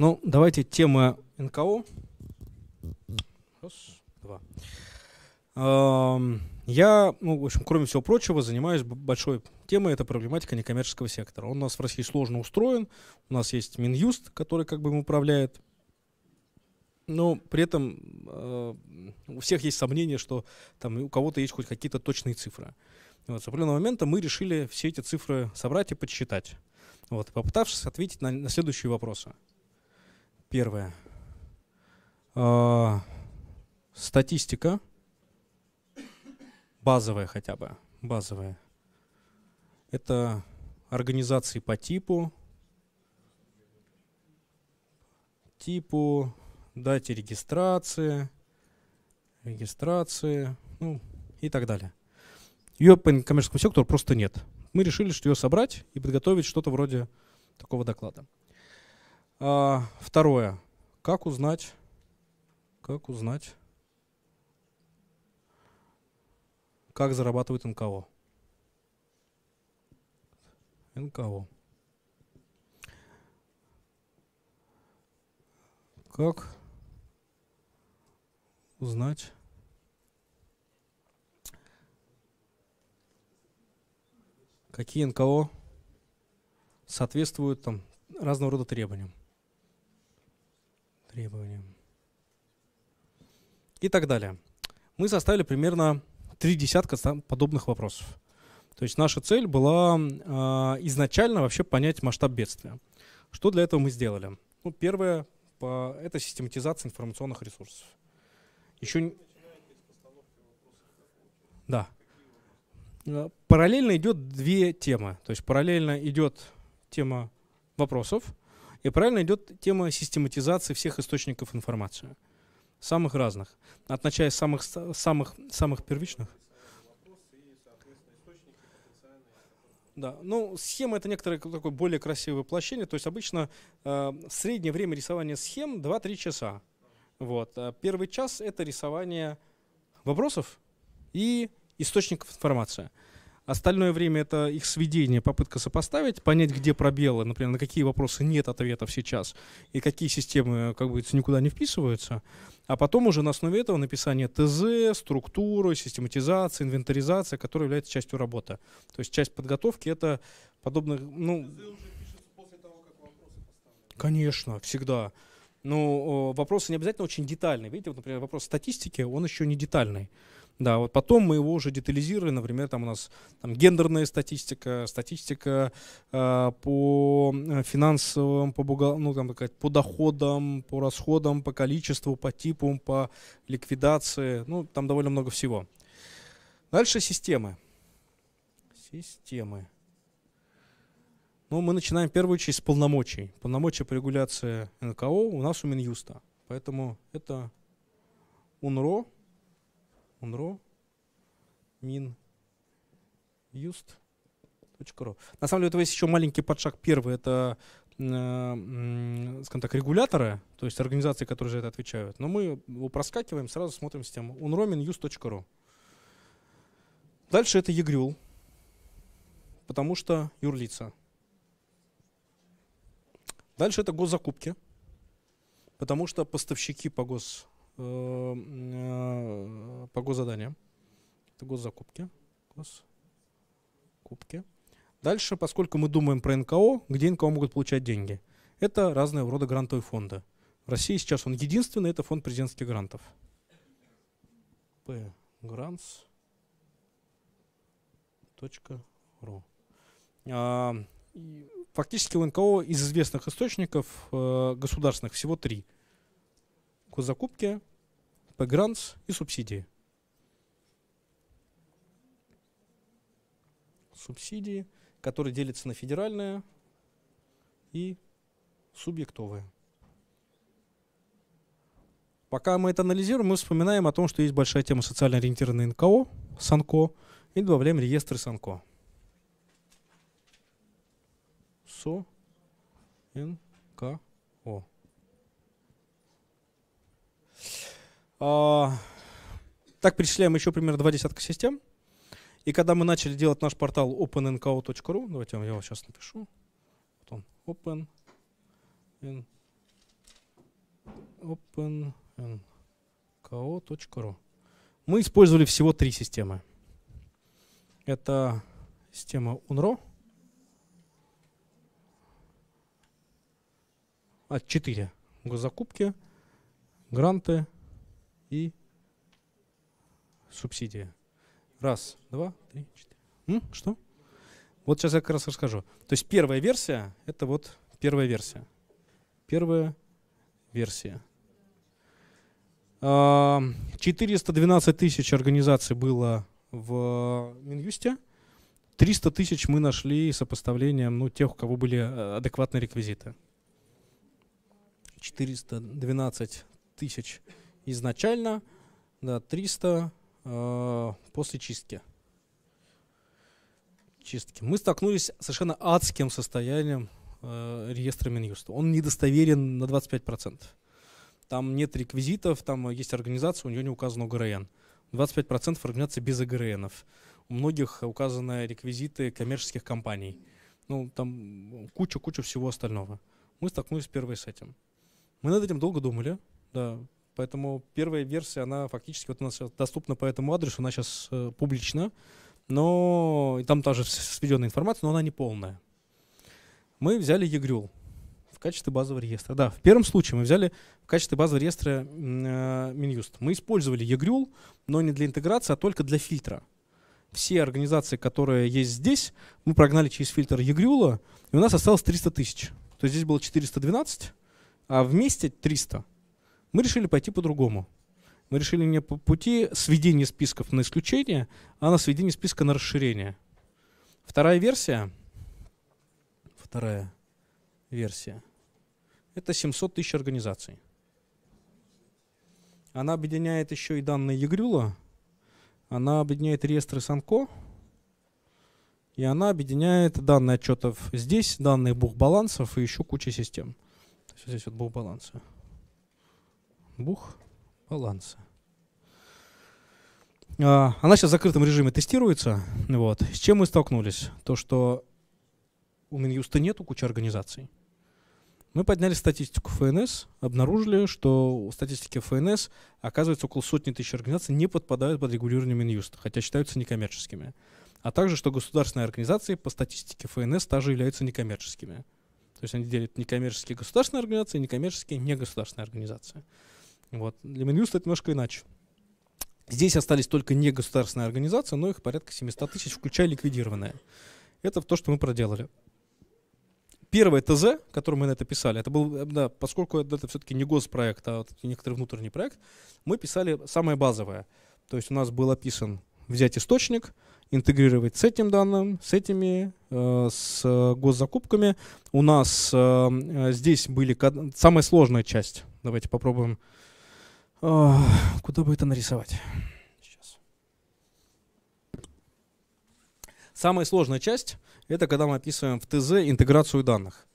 ну давайте тема НКО. Раз, два. Эм, я, ну, в общем, кроме всего прочего, занимаюсь большой темой, это проблематика некоммерческого сектора. Он у нас в России сложно устроен, у нас есть Минюст, который как бы им управляет, но при этом э, у всех есть сомнения, что там у кого-то есть хоть какие-то точные цифры. Вот, с определенного момента мы решили все эти цифры собрать и подсчитать, вот, попытавшись ответить на, на следующие вопросы. Первое. А, статистика. Базовая хотя бы. Базовая. Это организации по типу, типу, дате регистрации, регистрации, ну и так далее. Ее по коммерческому сектору просто нет. Мы решили, что ее собрать и подготовить что-то вроде такого доклада. А, второе. Как узнать? Как узнать? Как зарабатывает НКО? НКО. Как узнать? Какие НКО соответствуют там разного рода требованиям? требованиям. И так далее. Мы составили примерно три десятка подобных вопросов. То есть наша цель была э, изначально вообще понять масштаб бедствия. Что для этого мы сделали? Ну, первое по, это систематизация информационных ресурсов. Еще да. Э, параллельно идет две темы. То есть параллельно идет тема вопросов, и правильно идет тема систематизации всех источников информации. Самых разных. От начала самых, самых, самых первичных. Да, ну схема это некоторое такое более красивое воплощение, то есть обычно э, среднее время рисования схем 2-3 часа. Вот. А первый час это рисование вопросов и источников информации. Остальное время это их сведение, попытка сопоставить, понять, где пробелы, например, на какие вопросы нет ответов сейчас, и какие системы, э, как говорится, никуда не вписываются. А потом уже на основе этого написание ТЗ, структуры, систематизация, инвентаризация, которая является частью работы. То есть часть подготовки это подобных, Ну, Конечно, всегда. Но ну, э, вопросы не обязательно очень детальные. Видите, вот, например, вопрос статистики, он еще не детальный. Да, вот потом мы его уже детализировали, например, там у нас там, гендерная статистика, статистика э, по э, финансовым, по, бухгал... ну, там, такая, по доходам, по расходам, по количеству, по типу, по ликвидации, ну, там довольно много всего. Дальше системы. Системы. Ну, мы начинаем в первую очередь с полномочий. Полномочия по регуляции НКО у нас у Минюста. Поэтому это УНРО, unru min just.ru. На самом деле, у этого есть еще маленький подшаг. Первый — это скажем так, регуляторы, то есть организации, которые за это отвечают. Но мы его проскакиваем, сразу смотрим систему unrominus.ru. Дальше это EGRUL, потому что юрлица. Дальше это госзакупки, потому что поставщики по гос Э, э, по госзаданиям. Это госзакупки. Госкупки. Дальше, поскольку мы думаем про НКО, где НКО могут получать деньги? Это разные рода грантовые фонды. В России сейчас он единственный, это фонд президентских грантов. П. Гранс. .ру. А, фактически у НКО из известных источников э, государственных всего три – госзакупки, P-Grants и субсидии. Субсидии, которые делятся на федеральные и субъектовые. Пока мы это анализируем, мы вспоминаем о том, что есть большая тема социально ориентированной НКО, САНКО, и добавляем реестры САНКО. СО, НКО. А, так перечисляем еще примерно два десятка систем. И когда мы начали делать наш портал openNKO.ru, давайте я его сейчас напишу. Вот он, open, openNKO.ru. Мы использовали всего три системы. Это система UNRO. А, четыре. Госзакупки, гранты, и субсидия. Раз, два, три, четыре. М? Что? Вот сейчас я как раз расскажу. То есть первая версия — это вот первая версия. Первая версия. 412 тысяч организаций было в Минюсте. 300 тысяч мы нашли сопоставлением ну, тех, у кого были э, адекватные реквизиты. 412 тысяч изначально, да, 300 э, после чистки. чистки. Мы столкнулись с совершенно адским состоянием э, реестра Минюста. Он недостоверен на 25%. Там нет реквизитов, там есть организация, у нее не указано ОГРН. 25% организации без ОГРНов. У многих указаны реквизиты коммерческих компаний. Ну, там куча-куча всего остального. Мы столкнулись первые с этим. Мы над этим долго думали, да, Поэтому первая версия, она фактически вот у нас доступна по этому адресу, она сейчас э, публична, но и там тоже сведенная информация, но она не полная. Мы взяли Egrul в качестве базового реестра. Да, в первом случае мы взяли в качестве базового реестра э, Минюст. Мы использовали Egrul, но не для интеграции, а только для фильтра все организации, которые есть здесь, мы прогнали через фильтр Егрюла, и у нас осталось 300 тысяч. То есть здесь было 412, а вместе 300. Мы решили пойти по-другому. Мы решили не по пути сведения списков на исключение, а на сведение списка на расширение. Вторая версия, вторая версия, это 700 тысяч организаций. Она объединяет еще и данные Егрюла, она объединяет реестры Санко, и она объединяет данные отчетов здесь, данные бухбалансов и еще куча систем. здесь вот бухбаланса. баланса. Бух баланса. Она сейчас в закрытом режиме тестируется. Вот. С чем мы столкнулись? То, что у Минюста нету кучи организаций. Мы подняли статистику ФНС, обнаружили, что у статистики ФНС, оказывается, около сотни тысяч организаций не подпадают под регулирование Минюста, хотя считаются некоммерческими. А также, что государственные организации по статистике ФНС также являются некоммерческими. То есть они делят некоммерческие государственные организации и некоммерческие негосударственные организации. Вот. Для Минюста это немножко иначе. Здесь остались только негосударственные организации, но их порядка 700 тысяч, включая ликвидированные. Это то, что мы проделали. Первое ТЗ, которое мы на это писали, это был, э, да, поскольку это все-таки не госпроект, а вот некоторый внутренний проект, мы писали самое базовое. То есть у нас был описан взять источник, интегрировать с этим данным, с этими, э, с э, госзакупками. У нас э, э здесь были самая сложная часть. Давайте попробуем куда бы это нарисовать? Сейчас. Самая сложная часть – это когда мы описываем в ТЗ интеграцию данных.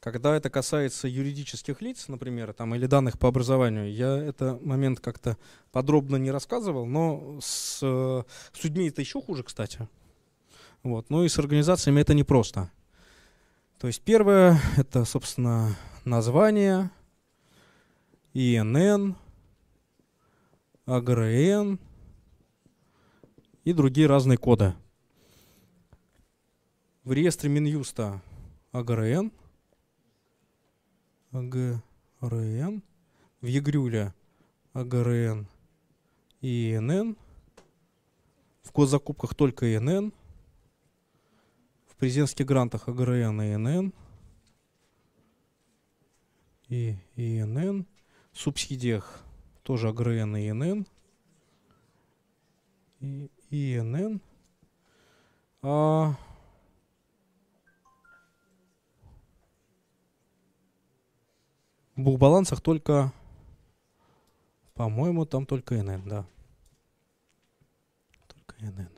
Когда это касается юридических лиц, например, там, или данных по образованию, я это момент как-то подробно не рассказывал, но с, э, с людьми это еще хуже, кстати. Вот. Ну и с организациями это непросто. То есть первое – это, собственно, название, ИНН – AGRN и другие разные коды. В реестре Минюста АГРН, АГРН, в Егрюле АГРН и НН в госзакупках только НН в президентских грантах АГРН и НН и НН в субсидиях тоже АГРН и нн И нн. А... В двух балансах только, по-моему, там только НН, да. Только НН.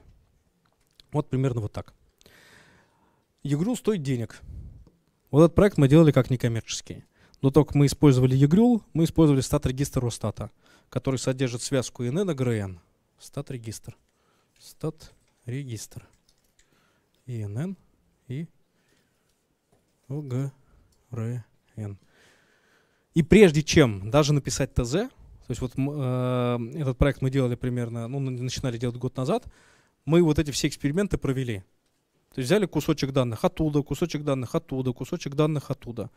Вот примерно вот так. Игру стоит денег. Вот этот проект мы делали как некоммерческий. Но только мы использовали EGRUL, мы использовали стат-регистр Росстата, который содержит связку ИНН и ГРН. Стат-регистр. Стат-регистр. ИНН и ОГРН. И прежде чем даже написать ТЗ, то есть вот э, этот проект мы делали примерно, ну, начинали делать год назад, мы вот эти все эксперименты провели. То есть взяли кусочек данных оттуда, кусочек данных оттуда, кусочек данных оттуда.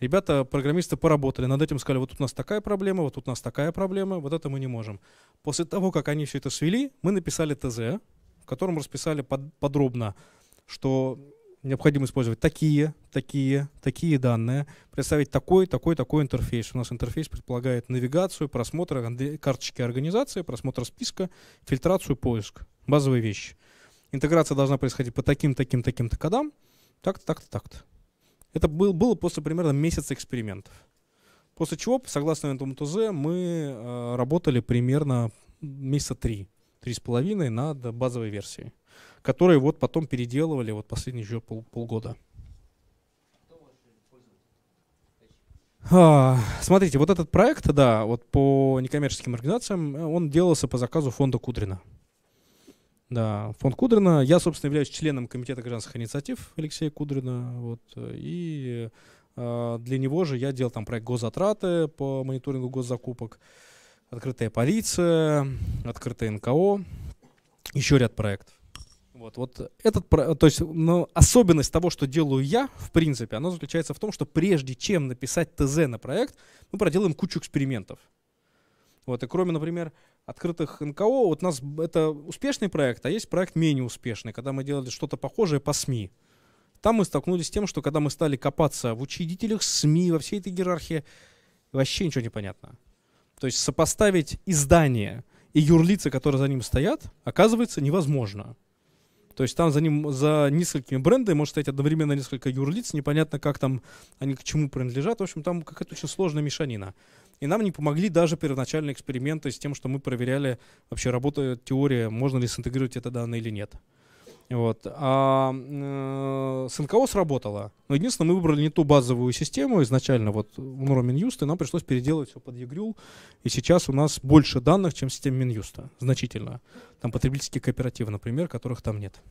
Ребята, программисты поработали над этим, сказали, вот тут у нас такая проблема, вот тут у нас такая проблема, вот это мы не можем. После того, как они все это свели, мы написали ТЗ, в котором расписали под, подробно, что необходимо использовать такие, такие, такие данные, представить такой, такой, такой интерфейс. У нас интерфейс предполагает навигацию, просмотр карточки организации, просмотр списка, фильтрацию, поиск. Базовые вещи. Интеграция должна происходить по таким, таким, таким-то кодам, так-то, так-то, так-то. Это был, было после примерно месяца экспериментов. После чего, согласно этому ТЗ, мы э, работали примерно месяца три, три с половиной над базовой версией, которые вот потом переделывали вот последние еще пол, полгода. А, смотрите, вот этот проект, да, вот по некоммерческим организациям, э, он делался по заказу фонда Кудрина. Да, фонд Кудрина. Я, собственно, являюсь членом комитета гражданских инициатив Алексея Кудрина. Вот, и э, для него же я делал там проект госзатраты по мониторингу госзакупок, открытая полиция, открытая НКО, еще ряд проектов. Вот, вот этот, то есть, но особенность того, что делаю я, в принципе, она заключается в том, что прежде чем написать ТЗ на проект, мы проделаем кучу экспериментов. Вот, и кроме, например, открытых НКО, вот у нас это успешный проект, а есть проект менее успешный, когда мы делали что-то похожее по СМИ. Там мы столкнулись с тем, что когда мы стали копаться в учредителях СМИ, во всей этой иерархии, вообще ничего не понятно. То есть сопоставить издание и юрлица, которые за ним стоят, оказывается невозможно. То есть там за ним, за несколькими брендами может стоять одновременно несколько юрлиц, непонятно, как там они к чему принадлежат. В общем, там какая-то очень сложная мешанина. И нам не помогли даже первоначальные эксперименты с тем, что мы проверяли вообще работает теория, можно ли синтегрировать это данные или нет. Вот. А э, с НКО сработало. Но единственное, мы выбрали не ту базовую систему изначально, вот УНРО Минюст, и нам пришлось переделывать все под ЕГРЮЛ. И сейчас у нас больше данных, чем система Минюста. Значительно. Там потребительские кооперативы, например, которых там нет.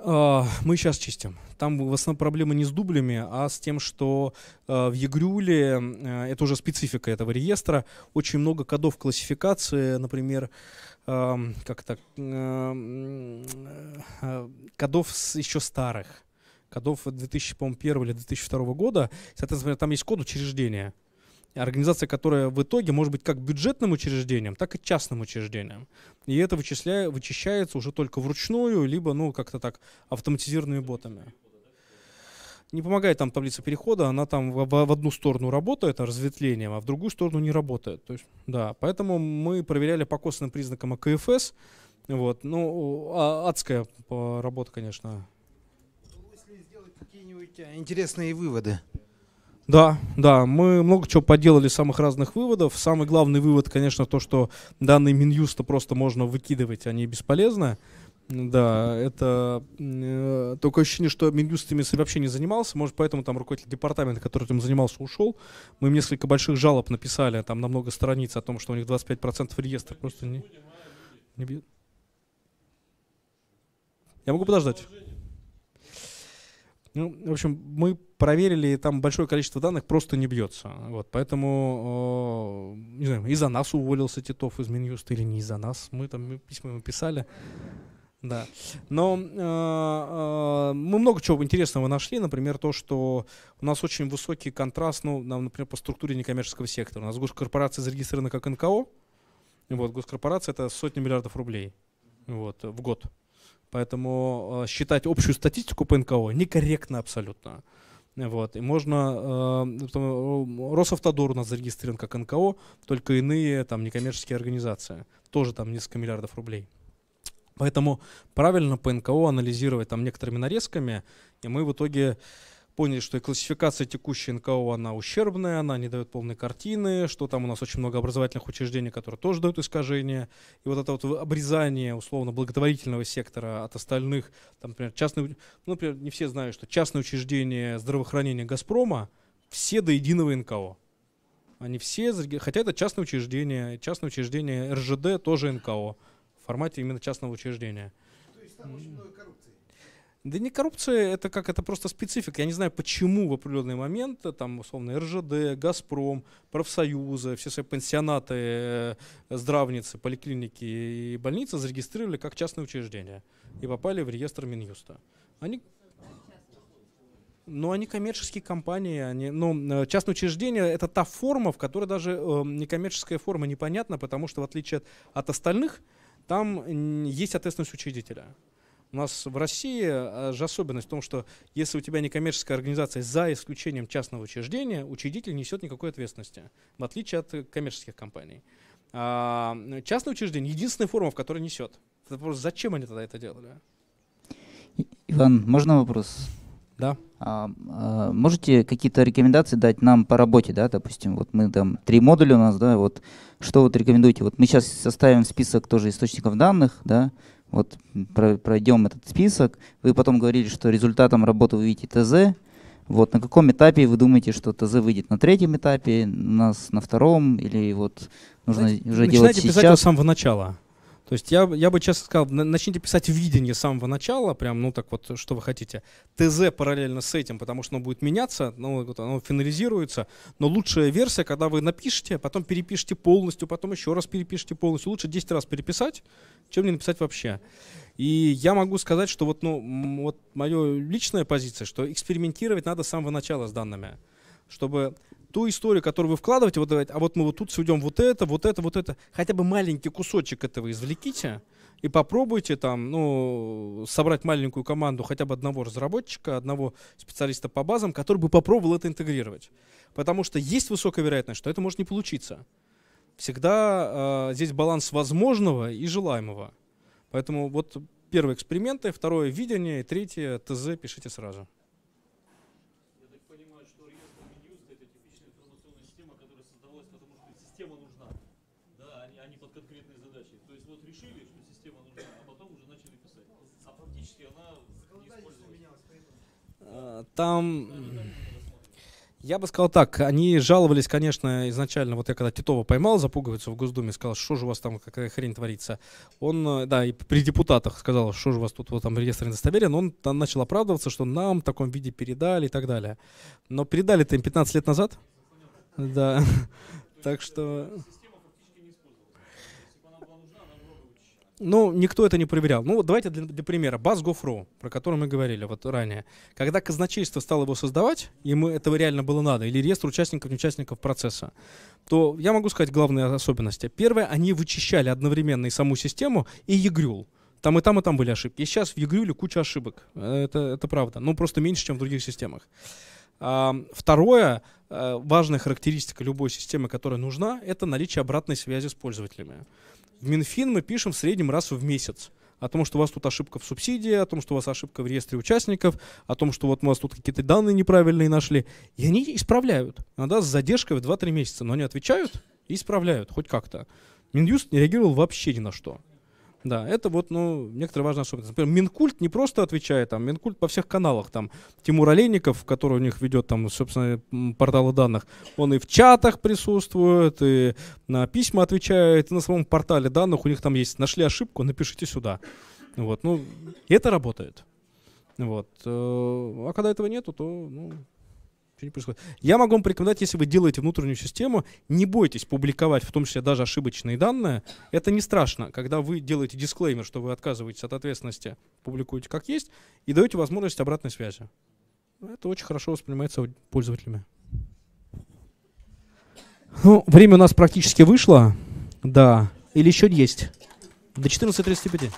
А, мы сейчас чистим. Там в основном проблема не с дублями, а с тем, что uh, в Егрюле, uh, э, это уже специфика этого реестра, очень много кодов классификации, например, Эм, как-то кодов эм, э, э, еще старых, кодов 2001 или 2002 года. Соответственно, там есть код учреждения. Организация, которая в итоге может быть как бюджетным учреждением, так и частным учреждением. И это вычисляя вычищается уже только вручную, либо ну, как-то так автоматизированными ботами не помогает там таблица перехода, она там в, в одну сторону работает разветвлением, а в другую сторону не работает. То есть, да, поэтому мы проверяли по косвенным признакам АКФС. Вот, ну, а, адская работа, конечно. Ну, если сделать какие-нибудь э, интересные выводы. Да, да, мы много чего поделали, самых разных выводов. Самый главный вывод, конечно, то, что данные Минюста просто можно выкидывать, они бесполезны. Да, это э, такое ощущение, что Минюст вообще не занимался. Может, поэтому там руководитель департамента, который этим занимался, ушел. Мы им несколько больших жалоб написали, там на много страниц о том, что у них 25% реестра просто не, не бьет. Я могу подождать. Ну, в общем, мы проверили, там большое количество данных просто не бьется. Вот, поэтому, э, не знаю, из-за нас уволился Титов из Минюста или не из-за нас. Мы там письма ему писали. Да. Но э, э, мы много чего интересного нашли. Например, то, что у нас очень высокий контраст, ну, например, по структуре некоммерческого сектора. У нас госкорпорация зарегистрирована как НКО. Вот, госкорпорация это сотни миллиардов рублей вот, в год. Поэтому э, считать общую статистику по НКО некорректно абсолютно. Вот. И можно... Э, э Росавтодор у нас зарегистрирован как НКО, только иные там некоммерческие организации. Тоже там несколько миллиардов рублей. Поэтому правильно по НКО анализировать там некоторыми нарезками, и мы в итоге поняли, что и классификация текущей НКО, она ущербная, она не дает полной картины, что там у нас очень много образовательных учреждений, которые тоже дают искажения. И вот это вот обрезание, условно, благотворительного сектора от остальных, там, например, частные, ну, например, не все знают, что частные учреждения здравоохранения «Газпрома» все до единого НКО. Они все, хотя это частное учреждение, частное учреждение РЖД тоже НКО в формате именно частного учреждения. То есть там очень много коррупции? Да не коррупция, это как, это просто специфика. Я не знаю, почему в определенный момент, э, там, условно, РЖД, Газпром, профсоюзы, все свои пансионаты, э, здравницы, поликлиники и больницы зарегистрировали как частные учреждения и попали в реестр Минюста. Они но они коммерческие компании, они, но э, частное учреждение это та форма, в которой даже э, некоммерческая форма непонятна, потому что в отличие от, от остальных, там есть ответственность учредителя. У нас в России э, же особенность в том, что если у тебя некоммерческая организация за исключением частного учреждения, учредитель несет никакой ответственности, в отличие от коммерческих компаний. А частное учреждение — единственная форма, в которой несет. Это просто зачем они тогда это делали? Иван, можно вопрос? Да. А, а, можете какие-то рекомендации дать нам по работе, да, допустим, вот мы там три модуля у нас, да, вот что вот рекомендуете? Вот мы сейчас составим список тоже источников данных, да, вот пройдем этот список. Вы потом говорили, что результатом работы вы видите ТЗ. Вот на каком этапе вы думаете, что ТЗ выйдет на третьем этапе, у нас на втором, или вот нужно Знаете, уже делать сейчас? Начинайте писать с самого начала. То есть я, я бы честно сказал, начните писать видение с самого начала, прям, ну так вот, что вы хотите. ТЗ параллельно с этим, потому что оно будет меняться, ну, вот оно финализируется. Но лучшая версия, когда вы напишете, потом перепишите полностью, потом еще раз перепишите полностью. Лучше 10 раз переписать, чем не написать вообще. И я могу сказать, что вот, ну, вот моя личная позиция, что экспериментировать надо с самого начала с данными чтобы ту историю, которую вы вкладываете, вот давайте, а вот мы вот тут сведем вот это, вот это, вот это, хотя бы маленький кусочек этого извлеките и попробуйте там, ну, собрать маленькую команду хотя бы одного разработчика, одного специалиста по базам, который бы попробовал это интегрировать. Потому что есть высокая вероятность, что это может не получиться. Всегда э, здесь баланс возможного и желаемого. Поэтому вот первые эксперименты, второе видение, и третье ТЗ пишите сразу. Там... Я бы сказал так, они жаловались, конечно, изначально, вот я когда Титова поймал за пуговицу в Госдуме, сказал, что же у вас там, какая хрень творится. Он, да, и при депутатах сказал, что же у вас тут, вот там реестр недостоверен, он там начал оправдываться, что нам в таком виде передали и так далее. Но передали-то им 15 лет назад. Да, <laughs> так что... ну, никто это не проверял. Ну, вот давайте для, для примера. Баз Гофру, про который мы говорили вот ранее. Когда казначейство стало его создавать, ему этого реально было надо, или реестр участников и участников процесса, то я могу сказать главные особенности. Первое, они вычищали одновременно и саму систему, и Егрюл. Там и там, и там были ошибки. И сейчас в Егрюле куча ошибок. Это, это правда. Ну, просто меньше, чем в других системах. А, второе, э, важная характеристика любой системы, которая нужна, это наличие обратной связи с пользователями. В Минфин мы пишем в среднем раз в месяц о том, что у вас тут ошибка в субсидии, о том, что у вас ошибка в реестре участников, о том, что вот у вас тут какие-то данные неправильные нашли. И они исправляют. Иногда с задержкой в 2-3 месяца, но они отвечают и исправляют хоть как-то. Минюст не реагировал вообще ни на что. Да, это вот, ну, некоторые важные особенности. Например, Минкульт не просто отвечает, там, Минкульт по всех каналах, там, Тимур Олейников, который у них ведет, там, собственно, порталы данных, он и в чатах присутствует, и на письма отвечает, и на самом портале данных у них там есть «Нашли ошибку, напишите сюда». Вот, ну, это работает. Вот. Э, а когда этого нету, то, ну, что не происходит? Я могу вам порекомендовать, если вы делаете внутреннюю систему, не бойтесь публиковать, в том числе даже ошибочные данные. Это не страшно. Когда вы делаете дисклеймер, что вы отказываетесь от ответственности, публикуете как есть, и даете возможность обратной связи. Это очень хорошо воспринимается пользователями. Ну, время у нас практически вышло. Да. Или еще есть? До 14.35.